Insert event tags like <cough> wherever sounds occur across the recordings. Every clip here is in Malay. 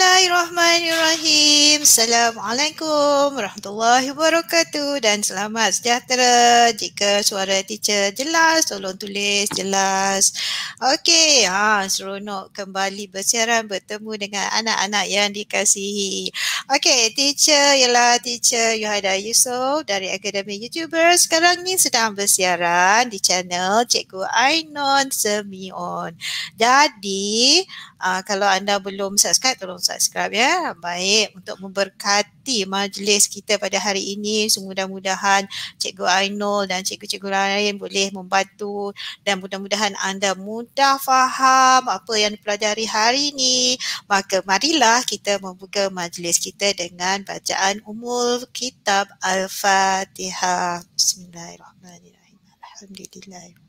Bismillahirrahmanirrahim. Assalamualaikum warahmatullahi wabarakatuh dan selamat sejahtera. Jika suara teacher jelas, tolong tulis jelas. Okey, ha, seronok kembali bersiaran bertemu dengan anak-anak yang dikasihi. Okey, teacher ialah teacher Yuhaida Yusof dari Akademi YouTuber. Sekarang ni sedang bersiaran di channel Cikgu Ainon Semion. Jadi, Uh, kalau anda belum subscribe, tolong subscribe ya. Baik, untuk memberkati majlis kita pada hari ini, semudah-mudahan Cikgu Ainul dan Cikgu-Cikgu lain boleh membantu dan mudah-mudahan anda mudah faham apa yang dipelajari hari ini. Maka marilah kita membuka majlis kita dengan bacaan umul kitab Al-Fatihah. Bismillahirrahmanirrahim. Alhamdulillah.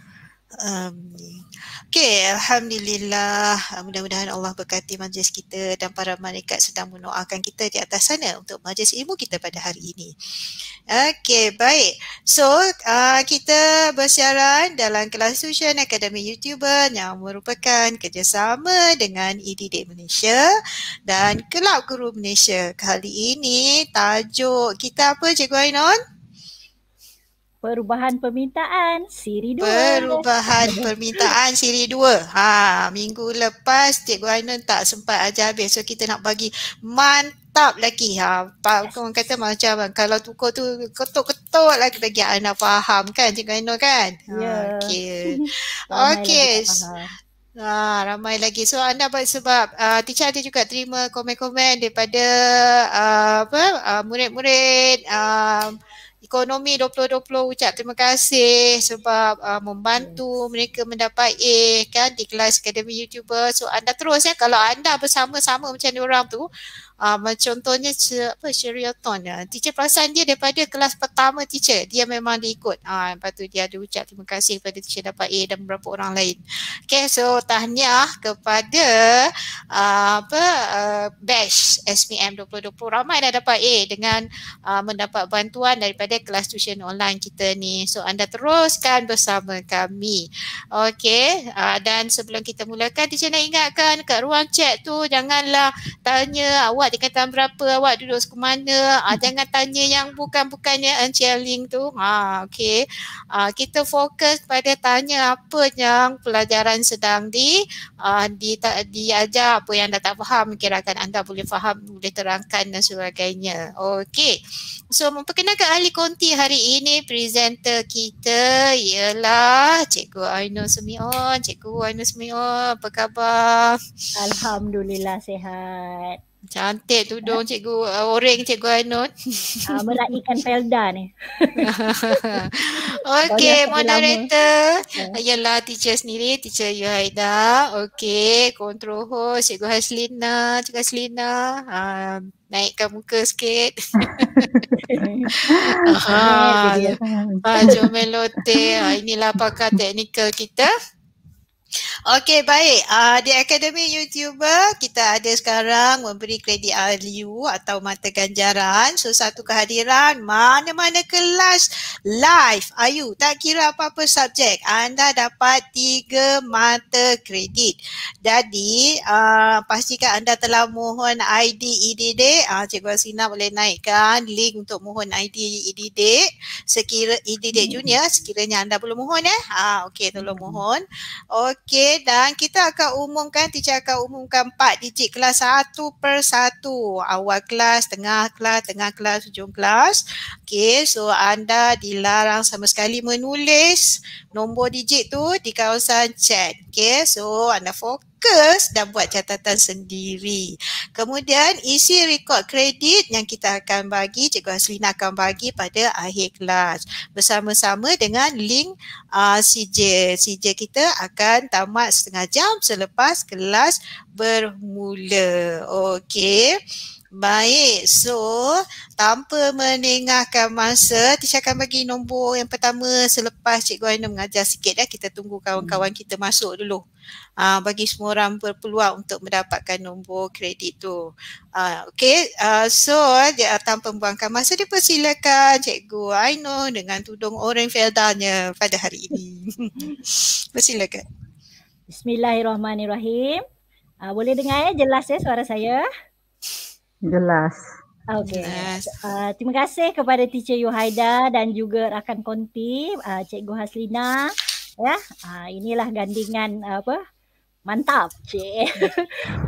Um, okay, Alhamdulillah Mudah-mudahan Allah berkati majlis kita Dan para malaikat sedang menoakan kita Di atas sana untuk majlis ilmu kita pada hari ini Okay, baik So, uh, kita bersiaran dalam kelas tuition Academy Youtuber yang merupakan Kerjasama dengan EDD Malaysia Dan Kelab Guru Malaysia Kali ini, tajuk kita apa Cikgu Ainon? Perubahan Permintaan Siri 2. Perubahan Permintaan Siri 2. Ha, minggu lepas Cikgu Ainun tak sempat ajar habis. So kita nak bagi mantap lagi. Ha, Pak yes. kata macam kalau tukar tu ketuk-ketuk lagi bagi anak faham kan Cikgu Ainun kan? Ha, ya. Yeah. Okey. <laughs> okay. Ah, ha, ramai lagi. So anda baik sebab uh, teacher ada juga terima komen-komen daripada uh, apa murid-murid uh, Ekonomi 2020 ucap terima kasih sebab uh, membantu mereka mendapat A kan di kelas Akademi YouTuber. So anda terus ya kalau anda bersama-sama macam orang tu Uh, macam contohnya apa Sheriaton ya. Teacher perasan dia daripada kelas pertama teacher dia memang dia ikut. Ah uh, lepas tu dia ada ucap terima kasih kepada teacher dapat A dan beberapa orang lain. Okay so tahniah ah, kepada uh, apa uh, Bash SPM 2020 ramai dah dapat A dengan uh, mendapat bantuan daripada kelas tuition online kita ni. So anda teruskan bersama kami. Okay uh, dan sebelum kita mulakan teacher nak ingatkan kat ruang chat tu janganlah tanya awak tingkatan berapa awak duduk suku mana uh, jangan tanya yang bukan-bukannya Encik Ling tu ha uh, okey ah, kita fokus pada tanya apa yang pelajaran sedang di uh, di diajar apa yang anda tak faham kirakan anda boleh faham boleh terangkan dan sebagainya okey so memperkenalkan ahli konti hari ini presenter kita ialah Cikgu Aino Sumion Cikgu Aino Sumion apa khabar Alhamdulillah sehat Cantik tudung cikgu uh, Orang cikgu Anut uh, ah, Meraihkan Felda ni <laughs> Okay moderator okay. Ya. Yalah teacher sendiri Teacher Yuhaida Okay control host Cikgu Haslina Cikgu Haslina uh, Naikkan muka sikit <laughs> ah, Jom melote uh, Inilah pakar teknikal kita Okey, baik. Uh, di Akademi YouTuber, kita ada sekarang memberi kredit ALU atau mata ganjaran. So, satu kehadiran mana-mana kelas live. Ayu, tak kira apa-apa subjek, anda dapat tiga mata kredit. Jadi, uh, pastikan anda telah mohon ID EDD. Uh, ah, Cikgu Asina boleh naikkan link untuk mohon ID EDD. sekiranya EDD hmm. Junior, sekiranya anda belum mohon. Eh? Uh, Okey, tolong mohon. Okey. Okey dan kita akan umumkan, teacher akan umumkan 4 digit kelas satu per satu. Awal kelas, tengah kelas, tengah kelas, ujung kelas. Okey so anda dilarang sama sekali menulis nombor digit tu di kawasan chat. Okey so anda fokus fokus dan buat catatan sendiri. Kemudian isi rekod kredit yang kita akan bagi, Cikgu Haslina akan bagi pada akhir kelas bersama-sama dengan link uh, CJ. CJ kita akan tamat setengah jam selepas kelas bermula. Okey. Baik, so tanpa meningahkan masa, Tisha akan bagi nombor yang pertama selepas Cikgu Aina mengajar sikit. Eh. Kita tunggu kawan-kawan kita masuk dulu. Ha, bagi semua orang berpeluang untuk mendapatkan nombor kredit tu. Ha, ah, okay, ha, ah, so dia, tanpa membuangkan masa, dipersilakan Cikgu Aina dengan tudung orang Feldanya pada hari ini. <laughs> Persilakan. Bismillahirrahmanirrahim. Ha, boleh dengar ya, jelas ya suara saya. Jelas. Okey. Yes. Uh, terima kasih kepada Teacher Yuhaida dan juga rakan konti uh, Cikgu Haslina. Ya, yeah. uh, inilah gandingan uh, apa? Mantap, Cik. <laughs>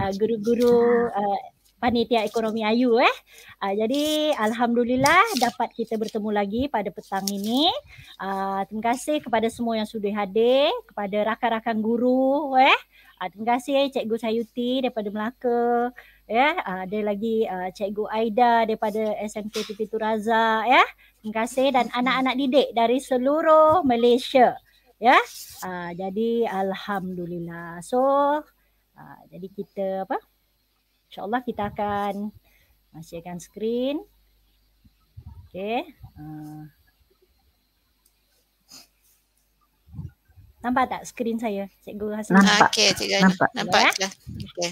Uh, guru-guru uh, panitia ekonomi Ayu eh. Uh, jadi alhamdulillah dapat kita bertemu lagi pada petang ini. Uh, terima kasih kepada semua yang sudah hadir, kepada rakan-rakan guru eh. Uh, terima kasih Cikgu Sayuti daripada Melaka ya yeah. uh, ada lagi uh, cikgu Aida daripada SMK Pitu Turaza, ya yeah. terima kasih dan anak-anak didik dari seluruh Malaysia ya yeah. uh, jadi alhamdulillah so uh, jadi kita apa insyaallah kita akan masihkan skrin okey uh. nampak tak skrin saya cikgu Hasan nampak okay, cikgu. nampak nampak, nampak. Ya? okey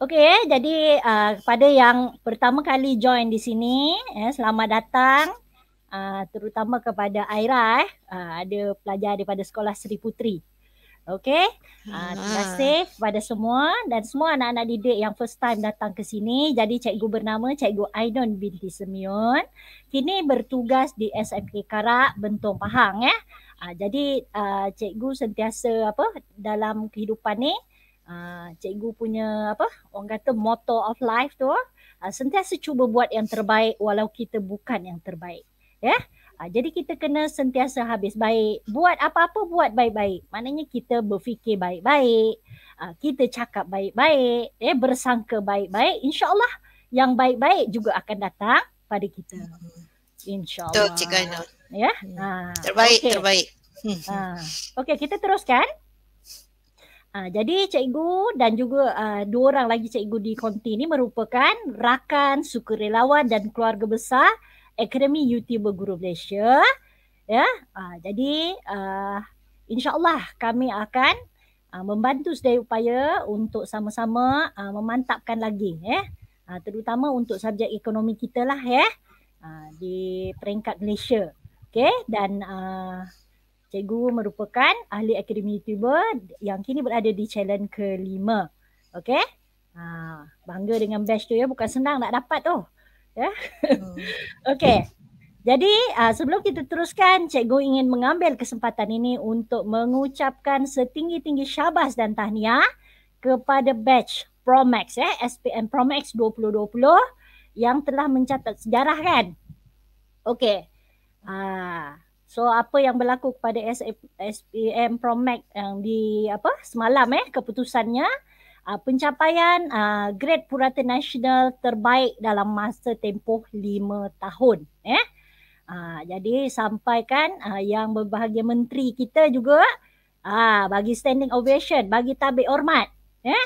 Okey, eh. jadi uh, kepada yang pertama kali join di sini, eh, selamat datang. Uh, terutama kepada Aira, eh, uh, ada pelajar daripada sekolah Sri Putri. Okey, uh, terima ah. kasih kepada semua dan semua anak-anak didik yang first time datang ke sini. Jadi cikgu bernama Cikgu Aidon binti Semion. Kini bertugas di SMK Karak, Bentong Pahang. Eh. Uh, jadi uh, cikgu sentiasa apa dalam kehidupan ni, Ah, cikgu punya apa orang kata motto of life tu uh, sentiasa cuba buat yang terbaik walau kita bukan yang terbaik ya yeah? uh, jadi kita kena sentiasa habis baik buat apa-apa buat baik-baik maknanya kita berfikir baik-baik uh, kita cakap baik-baik eh bersangka baik-baik insyaallah yang baik-baik juga akan datang pada kita hmm. insyaallah betul cikgu ya yeah? hmm. uh, terbaik okay. terbaik uh, Okay kita teruskan Uh, jadi cikgu dan juga uh, dua orang lagi cikgu di konti ini merupakan rakan, sukarelawan dan keluarga besar Akademi YouTuber Guru Malaysia. Ya, uh, jadi uh, insyaAllah kami akan uh, membantu sedaya upaya untuk sama-sama uh, memantapkan lagi. Eh. Uh, terutama untuk subjek ekonomi kita lah ya. Eh. Uh, di peringkat Malaysia. Okay, dan uh, Cikgu merupakan ahli akademi YouTuber yang kini berada di challenge kelima. Okay? Ha, bangga dengan badge tu ya. Bukan senang nak dapat tu. Ya? Hmm. <laughs> okay. Jadi uh, sebelum kita teruskan, Cikgu ingin mengambil kesempatan ini untuk mengucapkan setinggi-tinggi syabas dan tahniah kepada batch Promax ya, eh, SPM Promax 2020 yang telah mencatat sejarah kan. Okey. Ah, uh, So apa yang berlaku kepada SPM Promac yang di apa semalam eh keputusannya uh, pencapaian uh, ah, grade purata nasional terbaik dalam masa tempoh lima tahun eh. Uh, jadi sampaikan uh, yang berbahagia menteri kita juga uh, bagi standing ovation, bagi tabik hormat eh.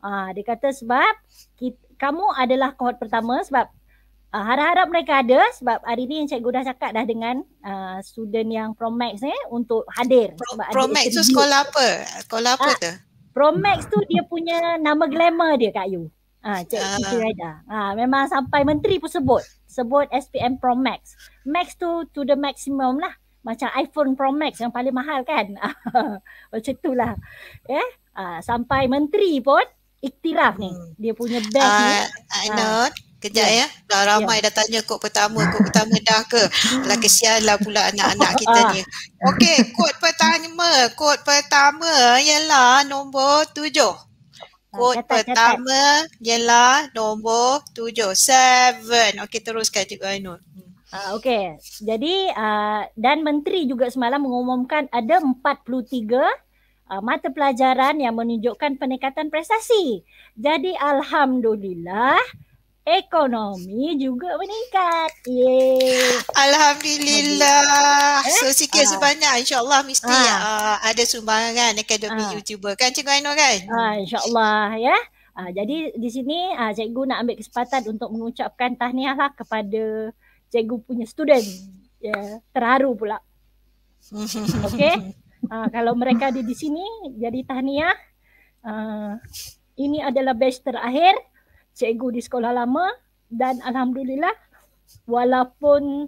Uh, dia kata sebab kita, kamu adalah kohort pertama sebab Uh, harap-harap mereka ada sebab hari ni yang cikgu dah cakap dah dengan uh, student yang Promax ni eh, untuk hadir. Pro, Promax tu sekolah apa? Sekolah apa uh, tu? Promax tu dia punya nama glamour dia Kak Yu. Ah, uh, Cik Siti uh. Ah, uh, memang sampai menteri pun sebut. Sebut SPM Promax. Max tu to the maximum lah. Macam iPhone Pro Max yang paling mahal kan. <laughs> Macam tu lah. Eh? Uh, sampai menteri pun iktiraf ni. Hmm. Dia punya best uh, ni. I uh. know. Kejap yeah. ya. Dah ya. ramai yeah. dah tanya kot pertama. Kod pertama dah ke? Alah kesianlah pula anak-anak <laughs> kita ni. Okey, kod pertama. Kod pertama ialah nombor tujuh. Ah, kod catat, pertama catat. ialah nombor tujuh. Seven. Okey, teruskan Cikgu Ainul. Uh, ah, Okey, jadi uh, dan menteri juga semalam mengumumkan ada 43 uh, mata pelajaran yang menunjukkan peningkatan prestasi. Jadi alhamdulillah, ekonomi juga meningkat. Yeay. Alhamdulillah. So sikit uh, sebanyak insyaAllah mesti uh, uh, ada sumbangan akademi uh, YouTuber kan Cikgu Aino kan? Uh, InsyaAllah ya. Uh, jadi di sini uh, Cikgu nak ambil kesempatan untuk mengucapkan tahniahlah kepada Cikgu punya student. Ya, yeah, terharu pula. <laughs> Okay. Uh, kalau mereka ada di sini, jadi tahniah. Uh, ini adalah batch terakhir cikgu di sekolah lama dan alhamdulillah walaupun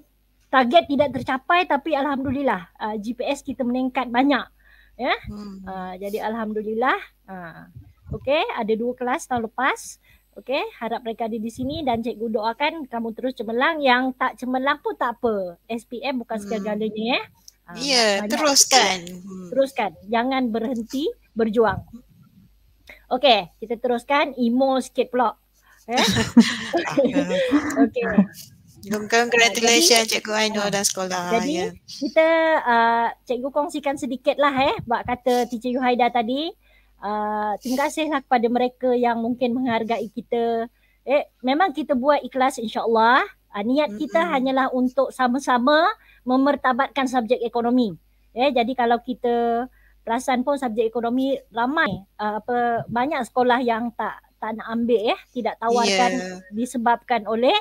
target tidak tercapai tapi alhamdulillah uh, ah, GPS kita meningkat banyak ya uh, jadi alhamdulillah uh, okey ada dua kelas tahun lepas okey harap mereka ada di sini dan cikgu doakan kamu terus cemerlang yang tak cemerlang pun tak apa SPM bukan hmm. segala-galanya ya yeah? ya, teruskan. Hmm. Teruskan. Jangan berhenti berjuang. Okey, kita teruskan emo sikit pula. Okay. Eh? <laughs> okay. Congratulations jadi, Cikgu Ainul uh, dan ah. sekolah. Jadi yeah. kita uh, Cikgu kongsikan sedikit lah eh buat kata Teacher Yuhaida tadi. Uh, terima kasihlah kepada mereka yang mungkin menghargai kita. Eh, memang kita buat ikhlas insyaAllah. Uh, niat kita mm-hmm. hanyalah untuk sama-sama memertabatkan subjek ekonomi. Eh, jadi kalau kita perasan pun subjek ekonomi ramai uh, apa banyak sekolah yang tak tak nak ambil ya, tidak tawarkan yeah. disebabkan oleh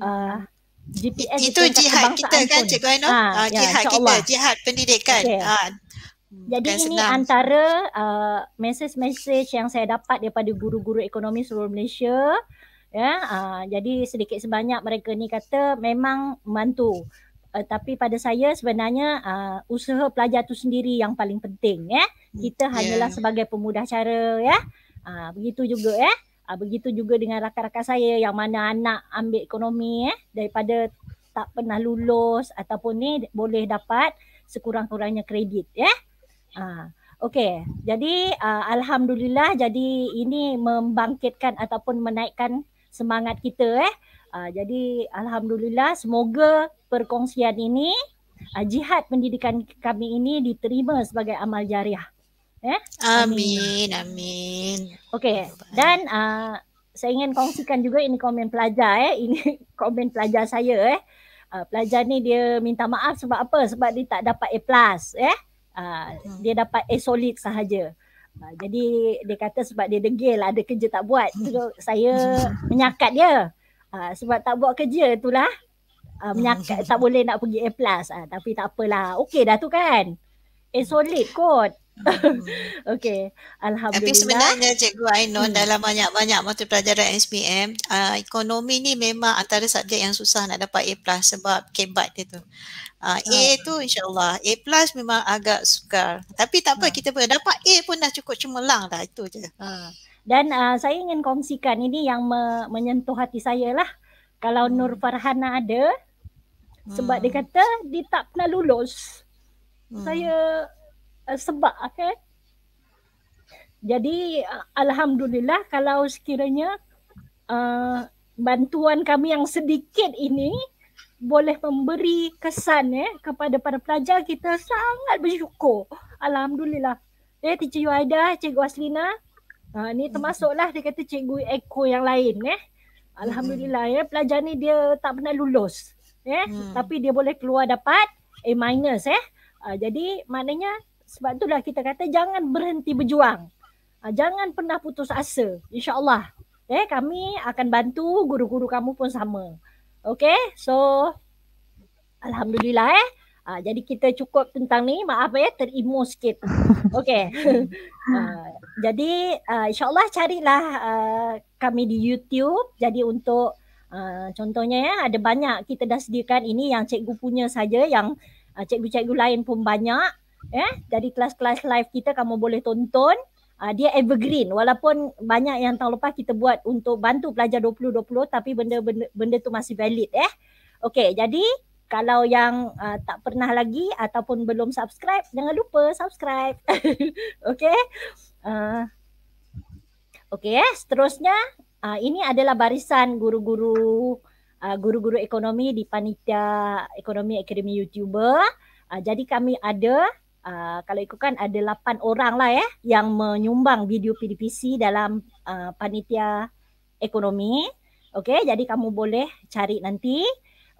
hmm. uh, GPS itu jihad kita kan cikgu Aino? Ha, uh, ya, jihad kita, jihad pendidikan. Okay. Ha. Ah. Hmm, jadi Dan ini senang. antara uh, message-message yang saya dapat daripada guru-guru ekonomi seluruh Malaysia. Ya, uh, jadi sedikit sebanyak mereka ni kata memang membantu. Uh, tapi pada saya sebenarnya uh, usaha pelajar tu sendiri yang paling penting ya. Kita hmm, ya. hanyalah sebagai pemudah cara ya. Ah begitu juga eh. Ah, begitu juga dengan rakan-rakan saya yang mana anak ambil ekonomi eh daripada tak pernah lulus ataupun ni boleh dapat sekurang-kurangnya kredit eh. Ah okey. Jadi ah, alhamdulillah jadi ini membangkitkan ataupun menaikkan semangat kita eh. Ah jadi alhamdulillah semoga perkongsian ini ah, jihad pendidikan kami ini diterima sebagai amal jariah eh. Amin, amin. Okey, dan uh, saya ingin kongsikan juga ini komen pelajar eh. Ini <laughs> komen pelajar saya eh. Uh, pelajar ni dia minta maaf sebab apa? Sebab dia tak dapat A+, eh. Uh, hmm. Dia dapat A solid sahaja. Uh, jadi dia kata sebab dia degil, lah, ada kerja tak buat. Hmm. So, saya menyakat dia. Uh, sebab tak buat kerja itulah. Uh, menyakat, hmm. tak boleh nak pergi A+. Uh, tapi tak apalah. Okey dah tu kan? A solid kot. <laughs> okay, alhamdulillah. Tapi sebenarnya cikgu I know hmm. dalam banyak-banyak mata pelajaran SPM, uh, ekonomi ni memang antara subjek yang susah nak dapat A+ plus sebab kebat dia tu. Uh, A ah. tu insyaAllah A plus memang agak sukar Tapi tak apa ah. kita boleh dapat A pun dah cukup cemerlang dah itu je uh. Dan uh, saya ingin kongsikan ini yang me- menyentuh hati saya lah Kalau hmm. Nur Farhana ada hmm. Sebab dia hmm. kata dia tak pernah lulus hmm. Saya Eh, sebab okay? jadi alhamdulillah kalau sekiranya uh, bantuan kami yang sedikit ini boleh memberi kesan eh, kepada para pelajar kita sangat bersyukur alhamdulillah eh teacher Yuaida cikgu Aslina ha ni termasuklah dia kata cikgu Eko yang lain eh alhamdulillah ya eh, pelajar ni dia tak pernah lulus eh hmm. tapi dia boleh keluar dapat A minus eh uh, jadi maknanya sebab tu dah kita kata jangan berhenti berjuang. Uh, jangan pernah putus asa. InsyaAllah. Eh, kami akan bantu guru-guru kamu pun sama. Okay, so Alhamdulillah eh. Uh, jadi kita cukup tentang ni. Maaf ya, eh, terimu sikit. Okay. uh, <laughs> jadi uh, insyaAllah carilah uh, kami di YouTube. Jadi untuk uh, contohnya ya, ada banyak kita dah sediakan. Ini yang cikgu punya saja yang uh, cikgu-cikgu lain pun banyak eh dari kelas-kelas live kita kamu boleh tonton uh, dia evergreen walaupun banyak yang tahun lepas kita buat untuk bantu pelajar 2020 tapi benda benda, benda tu masih valid eh okey jadi kalau yang uh, tak pernah lagi ataupun belum subscribe jangan lupa subscribe <laughs> okey uh, okey eh seterusnya uh, ini adalah barisan guru-guru uh, guru-guru ekonomi di panitia ekonomi akademi youtuber Uh, jadi kami ada uh, kalau kan ada 8 orang lah ya yang menyumbang video PDPC dalam uh, panitia ekonomi. Okey, jadi kamu boleh cari nanti.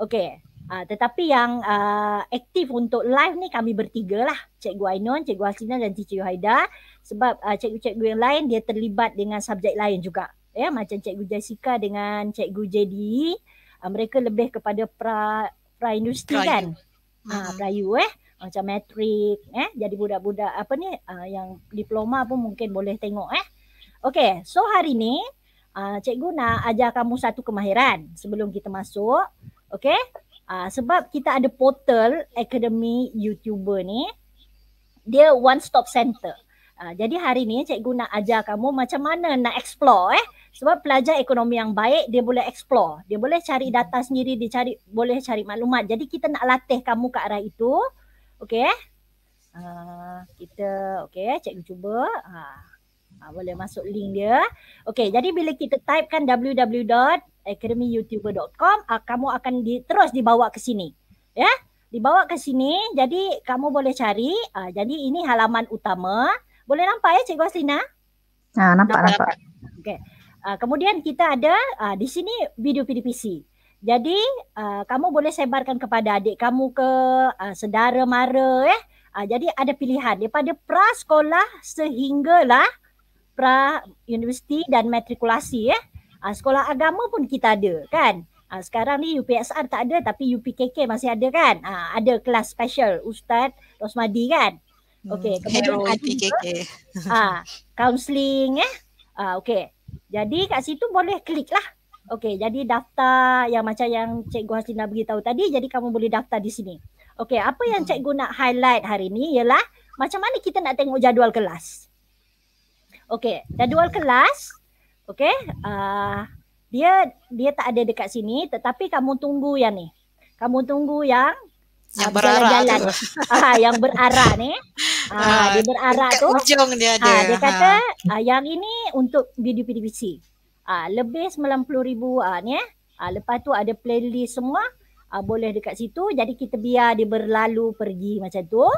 Okey. Uh, ah, tetapi yang uh, aktif untuk live ni kami bertiga lah Cikgu Ainun, Cikgu Hasina dan Cikgu Haida Sebab uh, cikgu-cikgu yang lain dia terlibat dengan subjek lain juga ya yeah, Macam Cikgu Jessica dengan Cikgu JD uh, Mereka lebih kepada pra-industri pra kan Prayu, uh, hmm. prayu eh macam matrik eh jadi budak-budak apa ni uh, yang diploma pun mungkin boleh tengok eh okey so hari ni uh, cikgu nak ajar kamu satu kemahiran sebelum kita masuk okey uh, sebab kita ada portal Academy youtuber ni dia one stop center uh, jadi hari ni cikgu nak ajar kamu macam mana nak explore eh sebab pelajar ekonomi yang baik dia boleh explore dia boleh cari data sendiri dia cari boleh cari maklumat jadi kita nak latih kamu ke arah itu Okey eh? Uh, kita okey eh cikgu cuba. Uh, uh, boleh masuk link dia. Okey, jadi bila kita typekan www.academyyoutuber.com, uh, kamu akan di, terus dibawa ke sini. Ya? Yeah? Dibawa ke sini. Jadi kamu boleh cari uh, jadi ini halaman utama. Boleh nampak ya cikgu Aslina? Ha, nampak nampak. nampak. Okey. Uh, kemudian kita ada uh, di sini video PDPC. Jadi uh, kamu boleh sebarkan kepada adik kamu ke uh, sedara mara eh. Uh, jadi ada pilihan daripada prasekolah sehinggalah pra universiti dan matrikulasi eh. Uh, sekolah agama pun kita ada kan. Uh, sekarang ni UPSR tak ada tapi UPKK masih ada kan. Uh, ada kelas special Ustaz Rosmadi kan. Hmm. Okey, kemudian UPKK. Ah, uh, counseling eh. Ya. Ah, uh, okey. Jadi kat situ boleh klik lah Okey, jadi daftar yang macam yang Cikgu Hasina beritahu tadi, jadi kamu boleh daftar di sini. Okey, apa yang hmm. Cikgu nak highlight hari ni ialah macam mana kita nak tengok jadual kelas. Okey, jadual kelas, okey, uh, dia dia tak ada dekat sini tetapi kamu tunggu yang ni. Kamu tunggu yang yang ah, berara ha, ah, yang berarak ni. Ha, <laughs> dia berarak tu. dia ada. Ha, dia kata ha. yang ini untuk video PDPC. Ah uh, lebih 90 ribu uh, ni eh. Uh, lepas tu ada playlist semua uh, boleh dekat situ. Jadi kita biar dia berlalu pergi macam tu. Uh,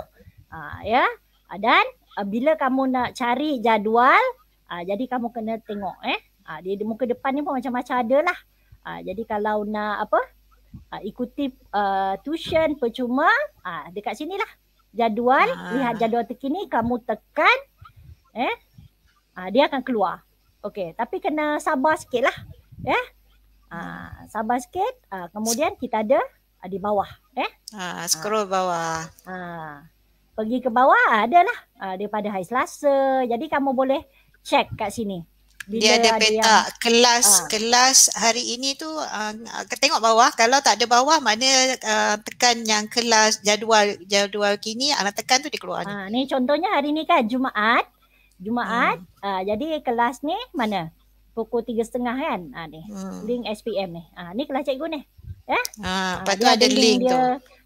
ya. Yeah. Uh, dan uh, bila kamu nak cari jadual, uh, jadi kamu kena tengok eh. Uh, dia di muka depan ni pun macam-macam ada lah. Uh, jadi kalau nak apa? Uh, ikuti uh, tuition percuma uh, dekat lah. jadual ah. lihat jadual terkini kamu tekan eh uh, dia akan keluar Okey, tapi kena sabar sikit lah. Ya? Yeah? Uh, sabar sikit. Uh, kemudian kita ada uh, di bawah. ya. Ah, uh, scroll uh. bawah. uh, pergi ke bawah ada lah. Uh, daripada hari Selasa. Jadi kamu boleh check kat sini. Bila dia ada peta ada yang, kelas uh, kelas hari ini tu uh, tengok bawah kalau tak ada bawah mana uh, tekan yang kelas jadual jadual kini anak tekan tu dia keluar uh, ni contohnya hari ni kan jumaat Jumaat. Hmm. Uh, jadi kelas ni mana? Pukul 3.30 kan? Ha ni. Hmm. Link SPM ni. Ha ni kelas cikgu ni. Ya? Yeah? Ha lepas tu ada link, link tu.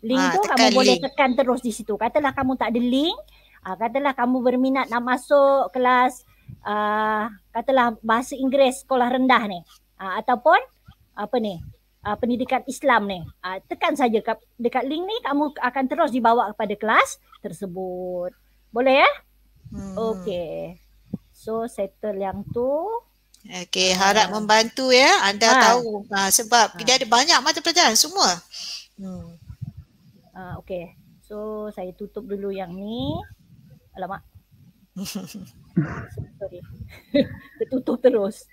Link tu kamu link. boleh tekan terus di situ. Katalah kamu tak ada link, uh, katalah kamu berminat nak masuk kelas uh, katalah bahasa Inggeris sekolah rendah ni. Uh, ataupun apa ni? Uh, pendidikan Islam ni. Uh, tekan saja dekat link ni kamu akan terus dibawa kepada kelas tersebut. Boleh ya? Hmm. Okay. So settle yang tu. Okay, harap hmm. membantu ya. Anda ha. tahu ha, sebab ha. dia ada banyak mata pelajaran semua. Hmm. Uh, okay. So saya tutup dulu yang ni. Alamak. <laughs> Sorry. <laughs> tutup terus.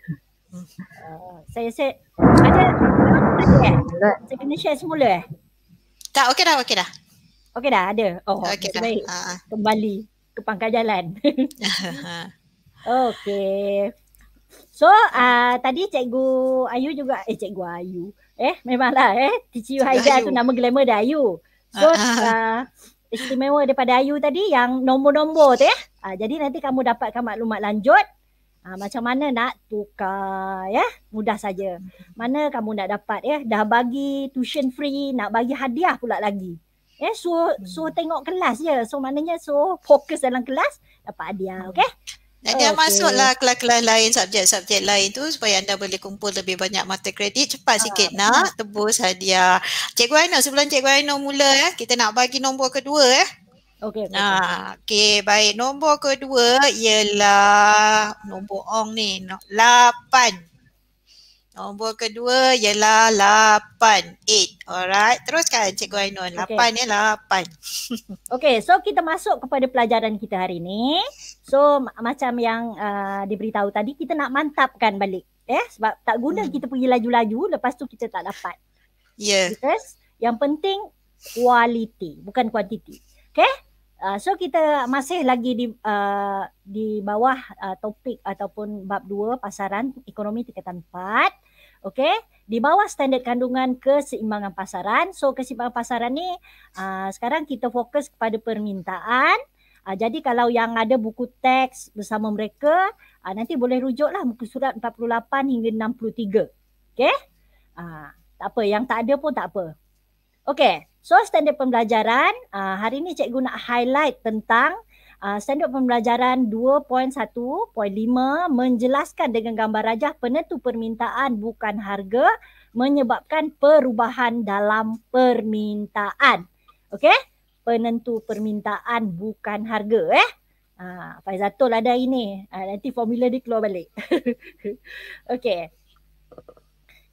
Uh, saya set ada ada eh? Saya kena share semula eh? Tak, okey dah, okey dah. Okey dah, ada. Oh, okey Baik. Uh. Kembali ke pangkal jalan. <laughs> Okey. So uh, tadi cikgu Ayu juga eh cikgu Ayu. Eh memanglah eh Cici Haiza tu nama glamour dia Ayu. So uh, uh, istimewa daripada Ayu tadi yang nombor-nombor tu Eh? Uh, jadi nanti kamu dapatkan maklumat lanjut uh, macam mana nak tukar ya. Eh? Mudah saja. Mana kamu nak dapat ya eh? dah bagi tuition free nak bagi hadiah pula lagi eh so hmm. so tengok kelas je so maknanya so fokus dalam kelas dapat dia hmm. okey dia okay. masuklah kelas-kelas lain subjek-subjek lain tu supaya anda boleh kumpul lebih banyak mata kredit cepat uh, sikit nak tebus hadiah. Cikgu Aino sebelum Cikgu Aino mula eh kita nak bagi nombor kedua eh. Okey. Okay, ah, okey baik nombor kedua ialah nombor ong ni 8. Nombor kedua ialah lapan. Eight. Alright. Teruskan Cikgu Ainun. Lapan okay. ni lapan. <laughs> okay. So kita masuk kepada pelajaran kita hari ni. So macam yang uh, diberitahu tadi kita nak mantapkan balik. Eh, sebab tak guna hmm. kita pergi laju-laju lepas tu kita tak dapat. Ya. Yeah. Yang penting kualiti bukan kuantiti. Okay. Uh, so kita masih lagi di uh, di bawah uh, topik ataupun bab dua pasaran ekonomi tingkatan empat. 4. Okey, di bawah standard kandungan keseimbangan pasaran. So keseimbangan pasaran ni uh, sekarang kita fokus kepada permintaan. Uh, jadi kalau yang ada buku teks bersama mereka, uh, nanti boleh rujuklah muka surat 48 hingga 63. Okey? Uh, tak apa, yang tak ada pun tak apa. Okey, so standard pembelajaran, hari ni cikgu nak highlight tentang Ah, standard pembelajaran 2.1.5 menjelaskan dengan gambar rajah penentu permintaan bukan harga menyebabkan perubahan dalam permintaan. Okey? Penentu permintaan bukan harga eh. Ah, Faizatul ada ini. Ah, nanti formula dia keluar balik. <laughs> Okey.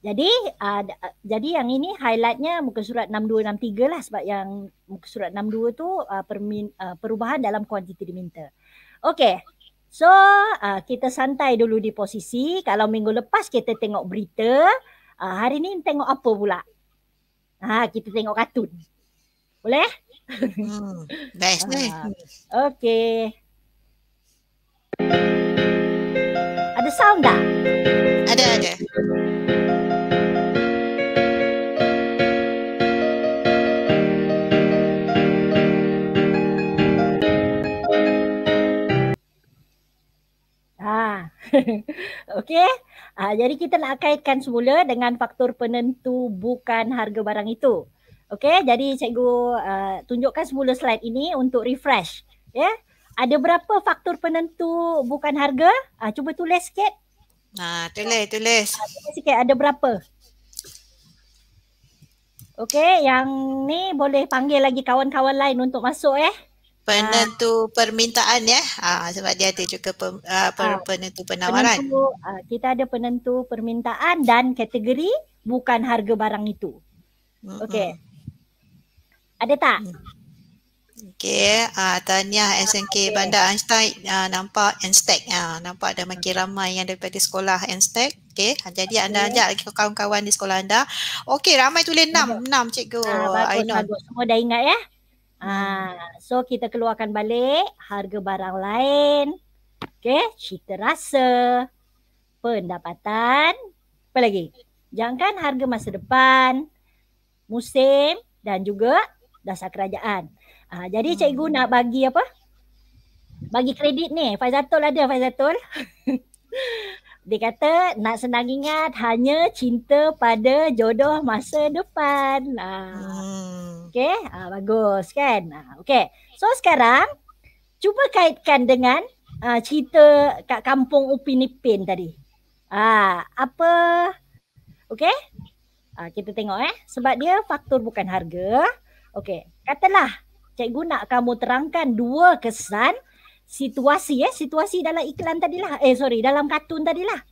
Jadi uh, jadi yang ini highlightnya muka surat 6263 lah sebab yang muka surat 62 tu uh, permin, uh, perubahan dalam kuantiti diminta. Okey. So uh, kita santai dulu di posisi. Kalau minggu lepas kita tengok berita, uh, hari ni tengok apa pula? Ha, kita tengok kartun. Boleh? Hmm, best ni. Uh, Okey. Ada sound tak? Ada, ada. <laughs> Okey. Uh, jadi kita nak kaitkan semula dengan faktor penentu bukan harga barang itu. Okey, jadi cikgu uh, tunjukkan semula slide ini untuk refresh. Ya. Yeah? Ada berapa faktor penentu bukan harga? Uh, cuba tulis sikit. Ha, uh, tulis, tulis. Uh, tulis sikit ada berapa? Okey, yang ni boleh panggil lagi kawan-kawan lain untuk masuk eh penentu ah. uh, permintaan ya uh, sebab dia ada juga pem, uh, ah, per, uh, penentu penawaran penentu, uh, kita ada penentu permintaan dan kategori bukan harga barang itu mm-hmm. okey ada tak mm. okey uh, tanya SNK okay. Bandar Einstein uh, nampak Einstein uh, nampak ada makin ramai yang daripada sekolah Einstein Okey, jadi okay. anda ajak lagi kawan-kawan di sekolah anda. Okey, ramai tulis enam. Enam, cikgu. Ah, bagus, I know. bagus. Semua dah ingat ya? Ha, so kita keluarkan balik harga barang lain. Okay, cita rasa, pendapatan, apa lagi? Jangkan harga masa depan, musim dan juga dasar kerajaan. Ha, jadi hmm. cikgu nak bagi apa? Bagi kredit ni. Faizatul ada Faizatul? <laughs> dia kata nak senang ingat hanya cinta pada jodoh masa depan. Ah. Hmm. Okay, ah, bagus kan? Ah, okay, so sekarang cuba kaitkan dengan ah, cerita kat kampung Upin Ipin tadi. Ah, apa? Okay, ah, kita tengok eh. Sebab dia faktor bukan harga. Okay, katalah cikgu nak kamu terangkan dua kesan situasi eh situasi dalam iklan tadi lah. eh sorry dalam kartun tadi lah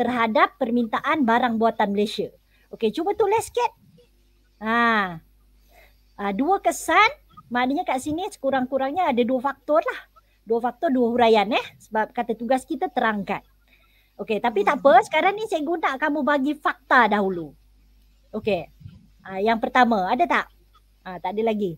terhadap permintaan barang buatan Malaysia. Okey cuba tulis sikit. Ha. ha. dua kesan maknanya kat sini sekurang-kurangnya ada dua faktor lah. Dua faktor dua huraian eh sebab kata tugas kita terangkan. Okey tapi tak apa sekarang ni cikgu nak kamu bagi fakta dahulu. Okey. Ha, yang pertama ada tak? Ha, tak ada lagi.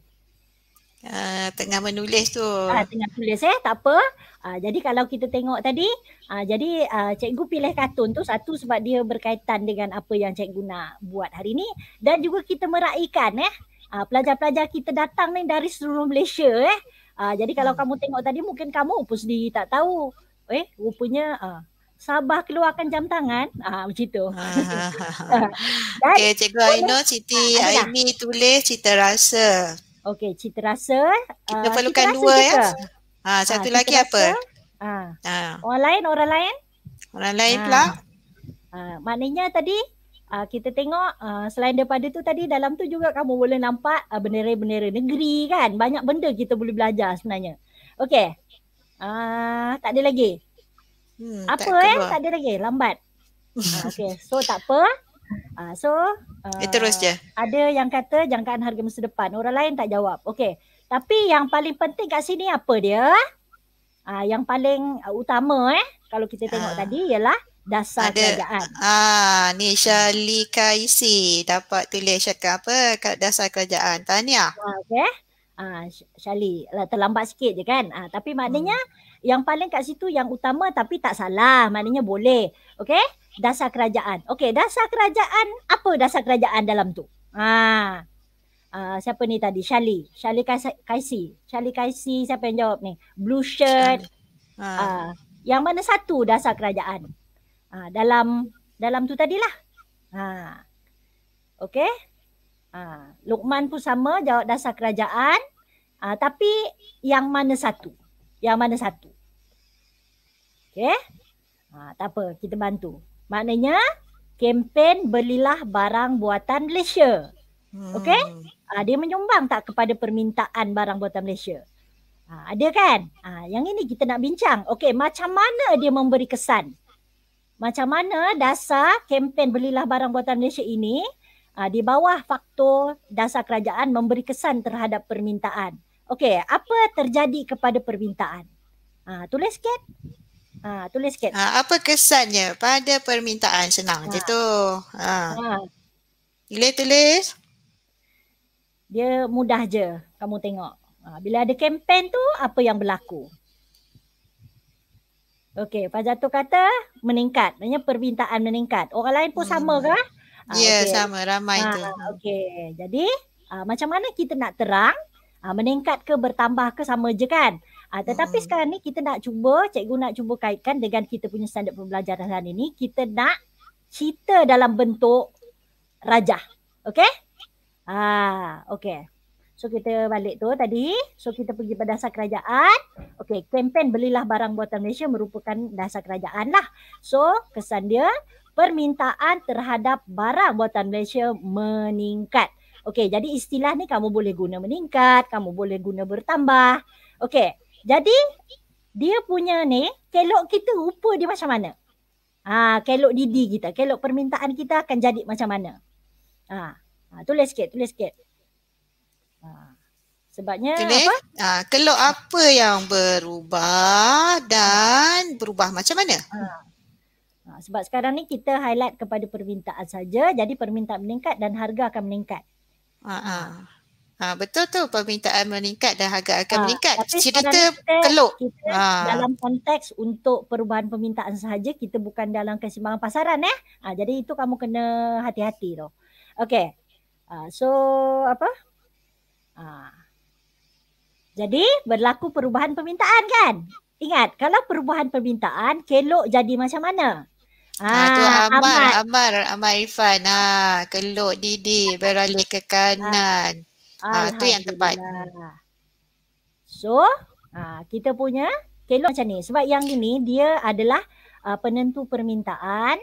Ah, tengah menulis tu. Ah, tengah tulis eh, tak apa. Ah, jadi kalau kita tengok tadi, ah, jadi ah, cikgu pilih kartun tu satu sebab dia berkaitan dengan apa yang cikgu nak buat hari ni. Dan juga kita meraihkan eh, ah, pelajar-pelajar kita datang ni dari seluruh Malaysia eh. Ah, jadi kalau hmm. kamu tengok tadi mungkin kamu pun sendiri tak tahu. Eh, rupanya ah, Sabah keluarkan jam tangan ah, Macam tu ah, ha, ha, ha. <laughs> Okay Cikgu Ainul Siti ah, Aini tulis cita rasa Okey, cita rasa. Kita uh, perlukan cita dua ya. Ha, satu ha, ah, lagi rasa. apa? Ha. ha. Orang lain, orang lain? Orang lain ha. pula. Ha. maknanya tadi uh, kita tengok uh, selain daripada tu tadi dalam tu juga kamu boleh nampak uh, bendera-bendera negeri kan. Banyak benda kita boleh belajar sebenarnya. Okey. Uh, tak ada lagi. Hmm, apa tak eh? Keluar. Tak ada lagi. Lambat. Okey, so tak apa. Uh, so uh, terus je. Ah, ada yang kata jangkaan harga masa depan. Orang lain tak jawab. Okey. Tapi yang paling penting kat sini apa dia? Uh, yang paling uh, utama eh kalau kita tengok uh, tadi ialah dasar ada, kerajaan. Ah, uh, ni Shali Kaisi dapat tulis cakap apa kat dasar kerajaan. tanya. Uh, Okey. Ah uh, Shali lah, terlambat sikit je kan. Ah uh, tapi maknanya hmm. yang paling kat situ yang utama tapi tak salah. Maknanya boleh. Okey dasar kerajaan. Okey, dasar kerajaan, apa dasar kerajaan dalam tu? Ha. Uh, siapa ni tadi? Shali. Shali Kaisi. Shali Kaisi siapa yang jawab ni? Blue shirt. Ha. Uh, yang mana satu dasar kerajaan? Uh, dalam dalam tu tadilah. Ha. Okey. Ha. Uh, Lukman pun sama jawab dasar kerajaan. Uh, tapi yang mana satu? Yang mana satu? Okey. Ha, tak apa, kita bantu. Maknanya kempen belilah barang buatan Malaysia. Hmm. Okey? Uh, dia menyumbang tak kepada permintaan barang buatan Malaysia? Uh, ada kan? Uh, yang ini kita nak bincang. Okey, macam mana dia memberi kesan? Macam mana dasar kempen belilah barang buatan Malaysia ini uh, di bawah faktor dasar kerajaan memberi kesan terhadap permintaan? Okey, apa terjadi kepada permintaan? Uh, tulis sikit. Ha, tulis sikit. Ha, apa kesannya pada permintaan? Senang ha. je tu. Ha. Tulis-tulis. Ha. Dia mudah je kamu tengok. Ha, bila ada kempen tu, apa yang berlaku? Okey, Fajar tu kata meningkat. Maksudnya permintaan meningkat. Orang lain pun hmm. sama ke? Ha, ya, yeah, okay. sama. Ramai ha, tu. Okey, jadi ha, macam mana kita nak terang? Ha, meningkat ke bertambah ke sama je kan? Uh, tetapi hmm. sekarang ni kita nak cuba, cikgu nak cuba kaitkan dengan kita punya standard pembelajaran hari ini. Kita nak cerita dalam bentuk rajah. Okay? Ah, uh, okay. So kita balik tu tadi. So kita pergi pada dasar kerajaan. Okay, kempen belilah barang buatan Malaysia merupakan dasar kerajaan lah. So kesan dia, permintaan terhadap barang buatan Malaysia meningkat. Okay, jadi istilah ni kamu boleh guna meningkat, kamu boleh guna bertambah. Okay, jadi dia punya ni kelok kita rupa dia macam mana. Ha, kelok didi kita, kelok permintaan kita akan jadi macam mana. Ah ha tulis sikit, tulis sikit. Ha, sebabnya Kena, apa? Ha, kelok apa yang berubah dan berubah macam mana? Ha, ha, sebab sekarang ni kita highlight kepada permintaan saja, jadi permintaan meningkat dan harga akan meningkat. Ha, ha. ha. Ha, betul tu permintaan meningkat dan harga akan ha, meningkat. Cerita keluk. Kita ha. Dalam konteks untuk perubahan permintaan sahaja, kita bukan dalam kesimbangan pasaran eh. Ha, jadi itu kamu kena hati-hati tu. Okay. Ha, so apa? Ha. Jadi berlaku perubahan permintaan kan? Ingat kalau perubahan permintaan, keluk jadi macam mana? Ah, ah tu Amar, Amar, Amar, Amar Irfan. Ah, ha, keluk Didi beralih ke kanan. Ah. Ah tu yang tepat. So, ah kita punya kelok macam ni. Sebab yang ini dia adalah uh, penentu permintaan.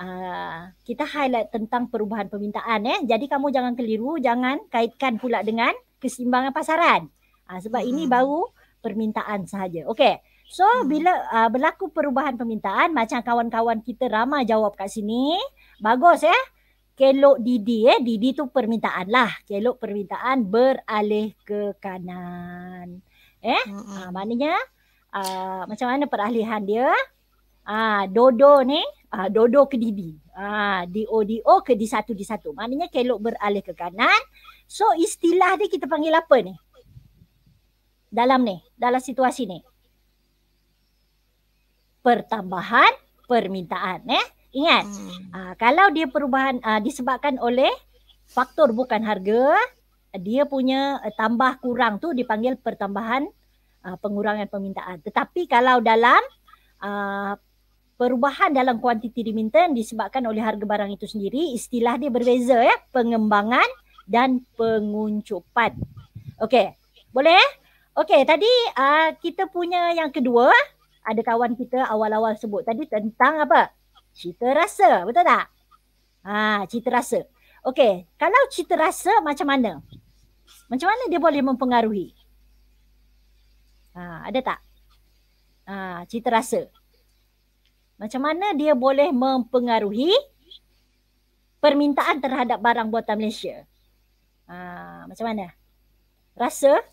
Uh, kita highlight tentang perubahan permintaan eh. Jadi kamu jangan keliru, jangan kaitkan pula dengan kesimbangan pasaran. uh, sebab hmm. ini baru permintaan sahaja. Okey. So hmm. bila uh, berlaku perubahan permintaan macam kawan-kawan kita ramai jawab kat sini, bagus ya. Eh? kelok Didi eh. Didi tu permintaan lah. Kelok permintaan beralih ke kanan. Eh, ha, maknanya ha, macam mana peralihan dia? ha, Dodo ni, ah, Dodo ke Didi. Ah, ha, D-O-D-O ke di satu di satu. Maknanya kelok beralih ke kanan. So istilah dia kita panggil apa ni? Dalam ni, dalam situasi ni. Pertambahan permintaan eh. Ingat, hmm. uh, kalau dia perubahan uh, disebabkan oleh faktor bukan harga, dia punya uh, tambah kurang tu dipanggil pertambahan uh, pengurangan permintaan. Tetapi kalau dalam uh, perubahan dalam kuantiti diminta disebabkan oleh harga barang itu sendiri, istilah dia berbeza ya, pengembangan dan penguncupan. Okey, boleh? Okey, tadi uh, kita punya yang kedua, ada kawan kita awal-awal sebut tadi tentang apa? cita rasa betul tak ha cita rasa okey kalau cita rasa macam mana macam mana dia boleh mempengaruhi ha ada tak ha cita rasa macam mana dia boleh mempengaruhi permintaan terhadap barang buatan Malaysia ha macam mana rasa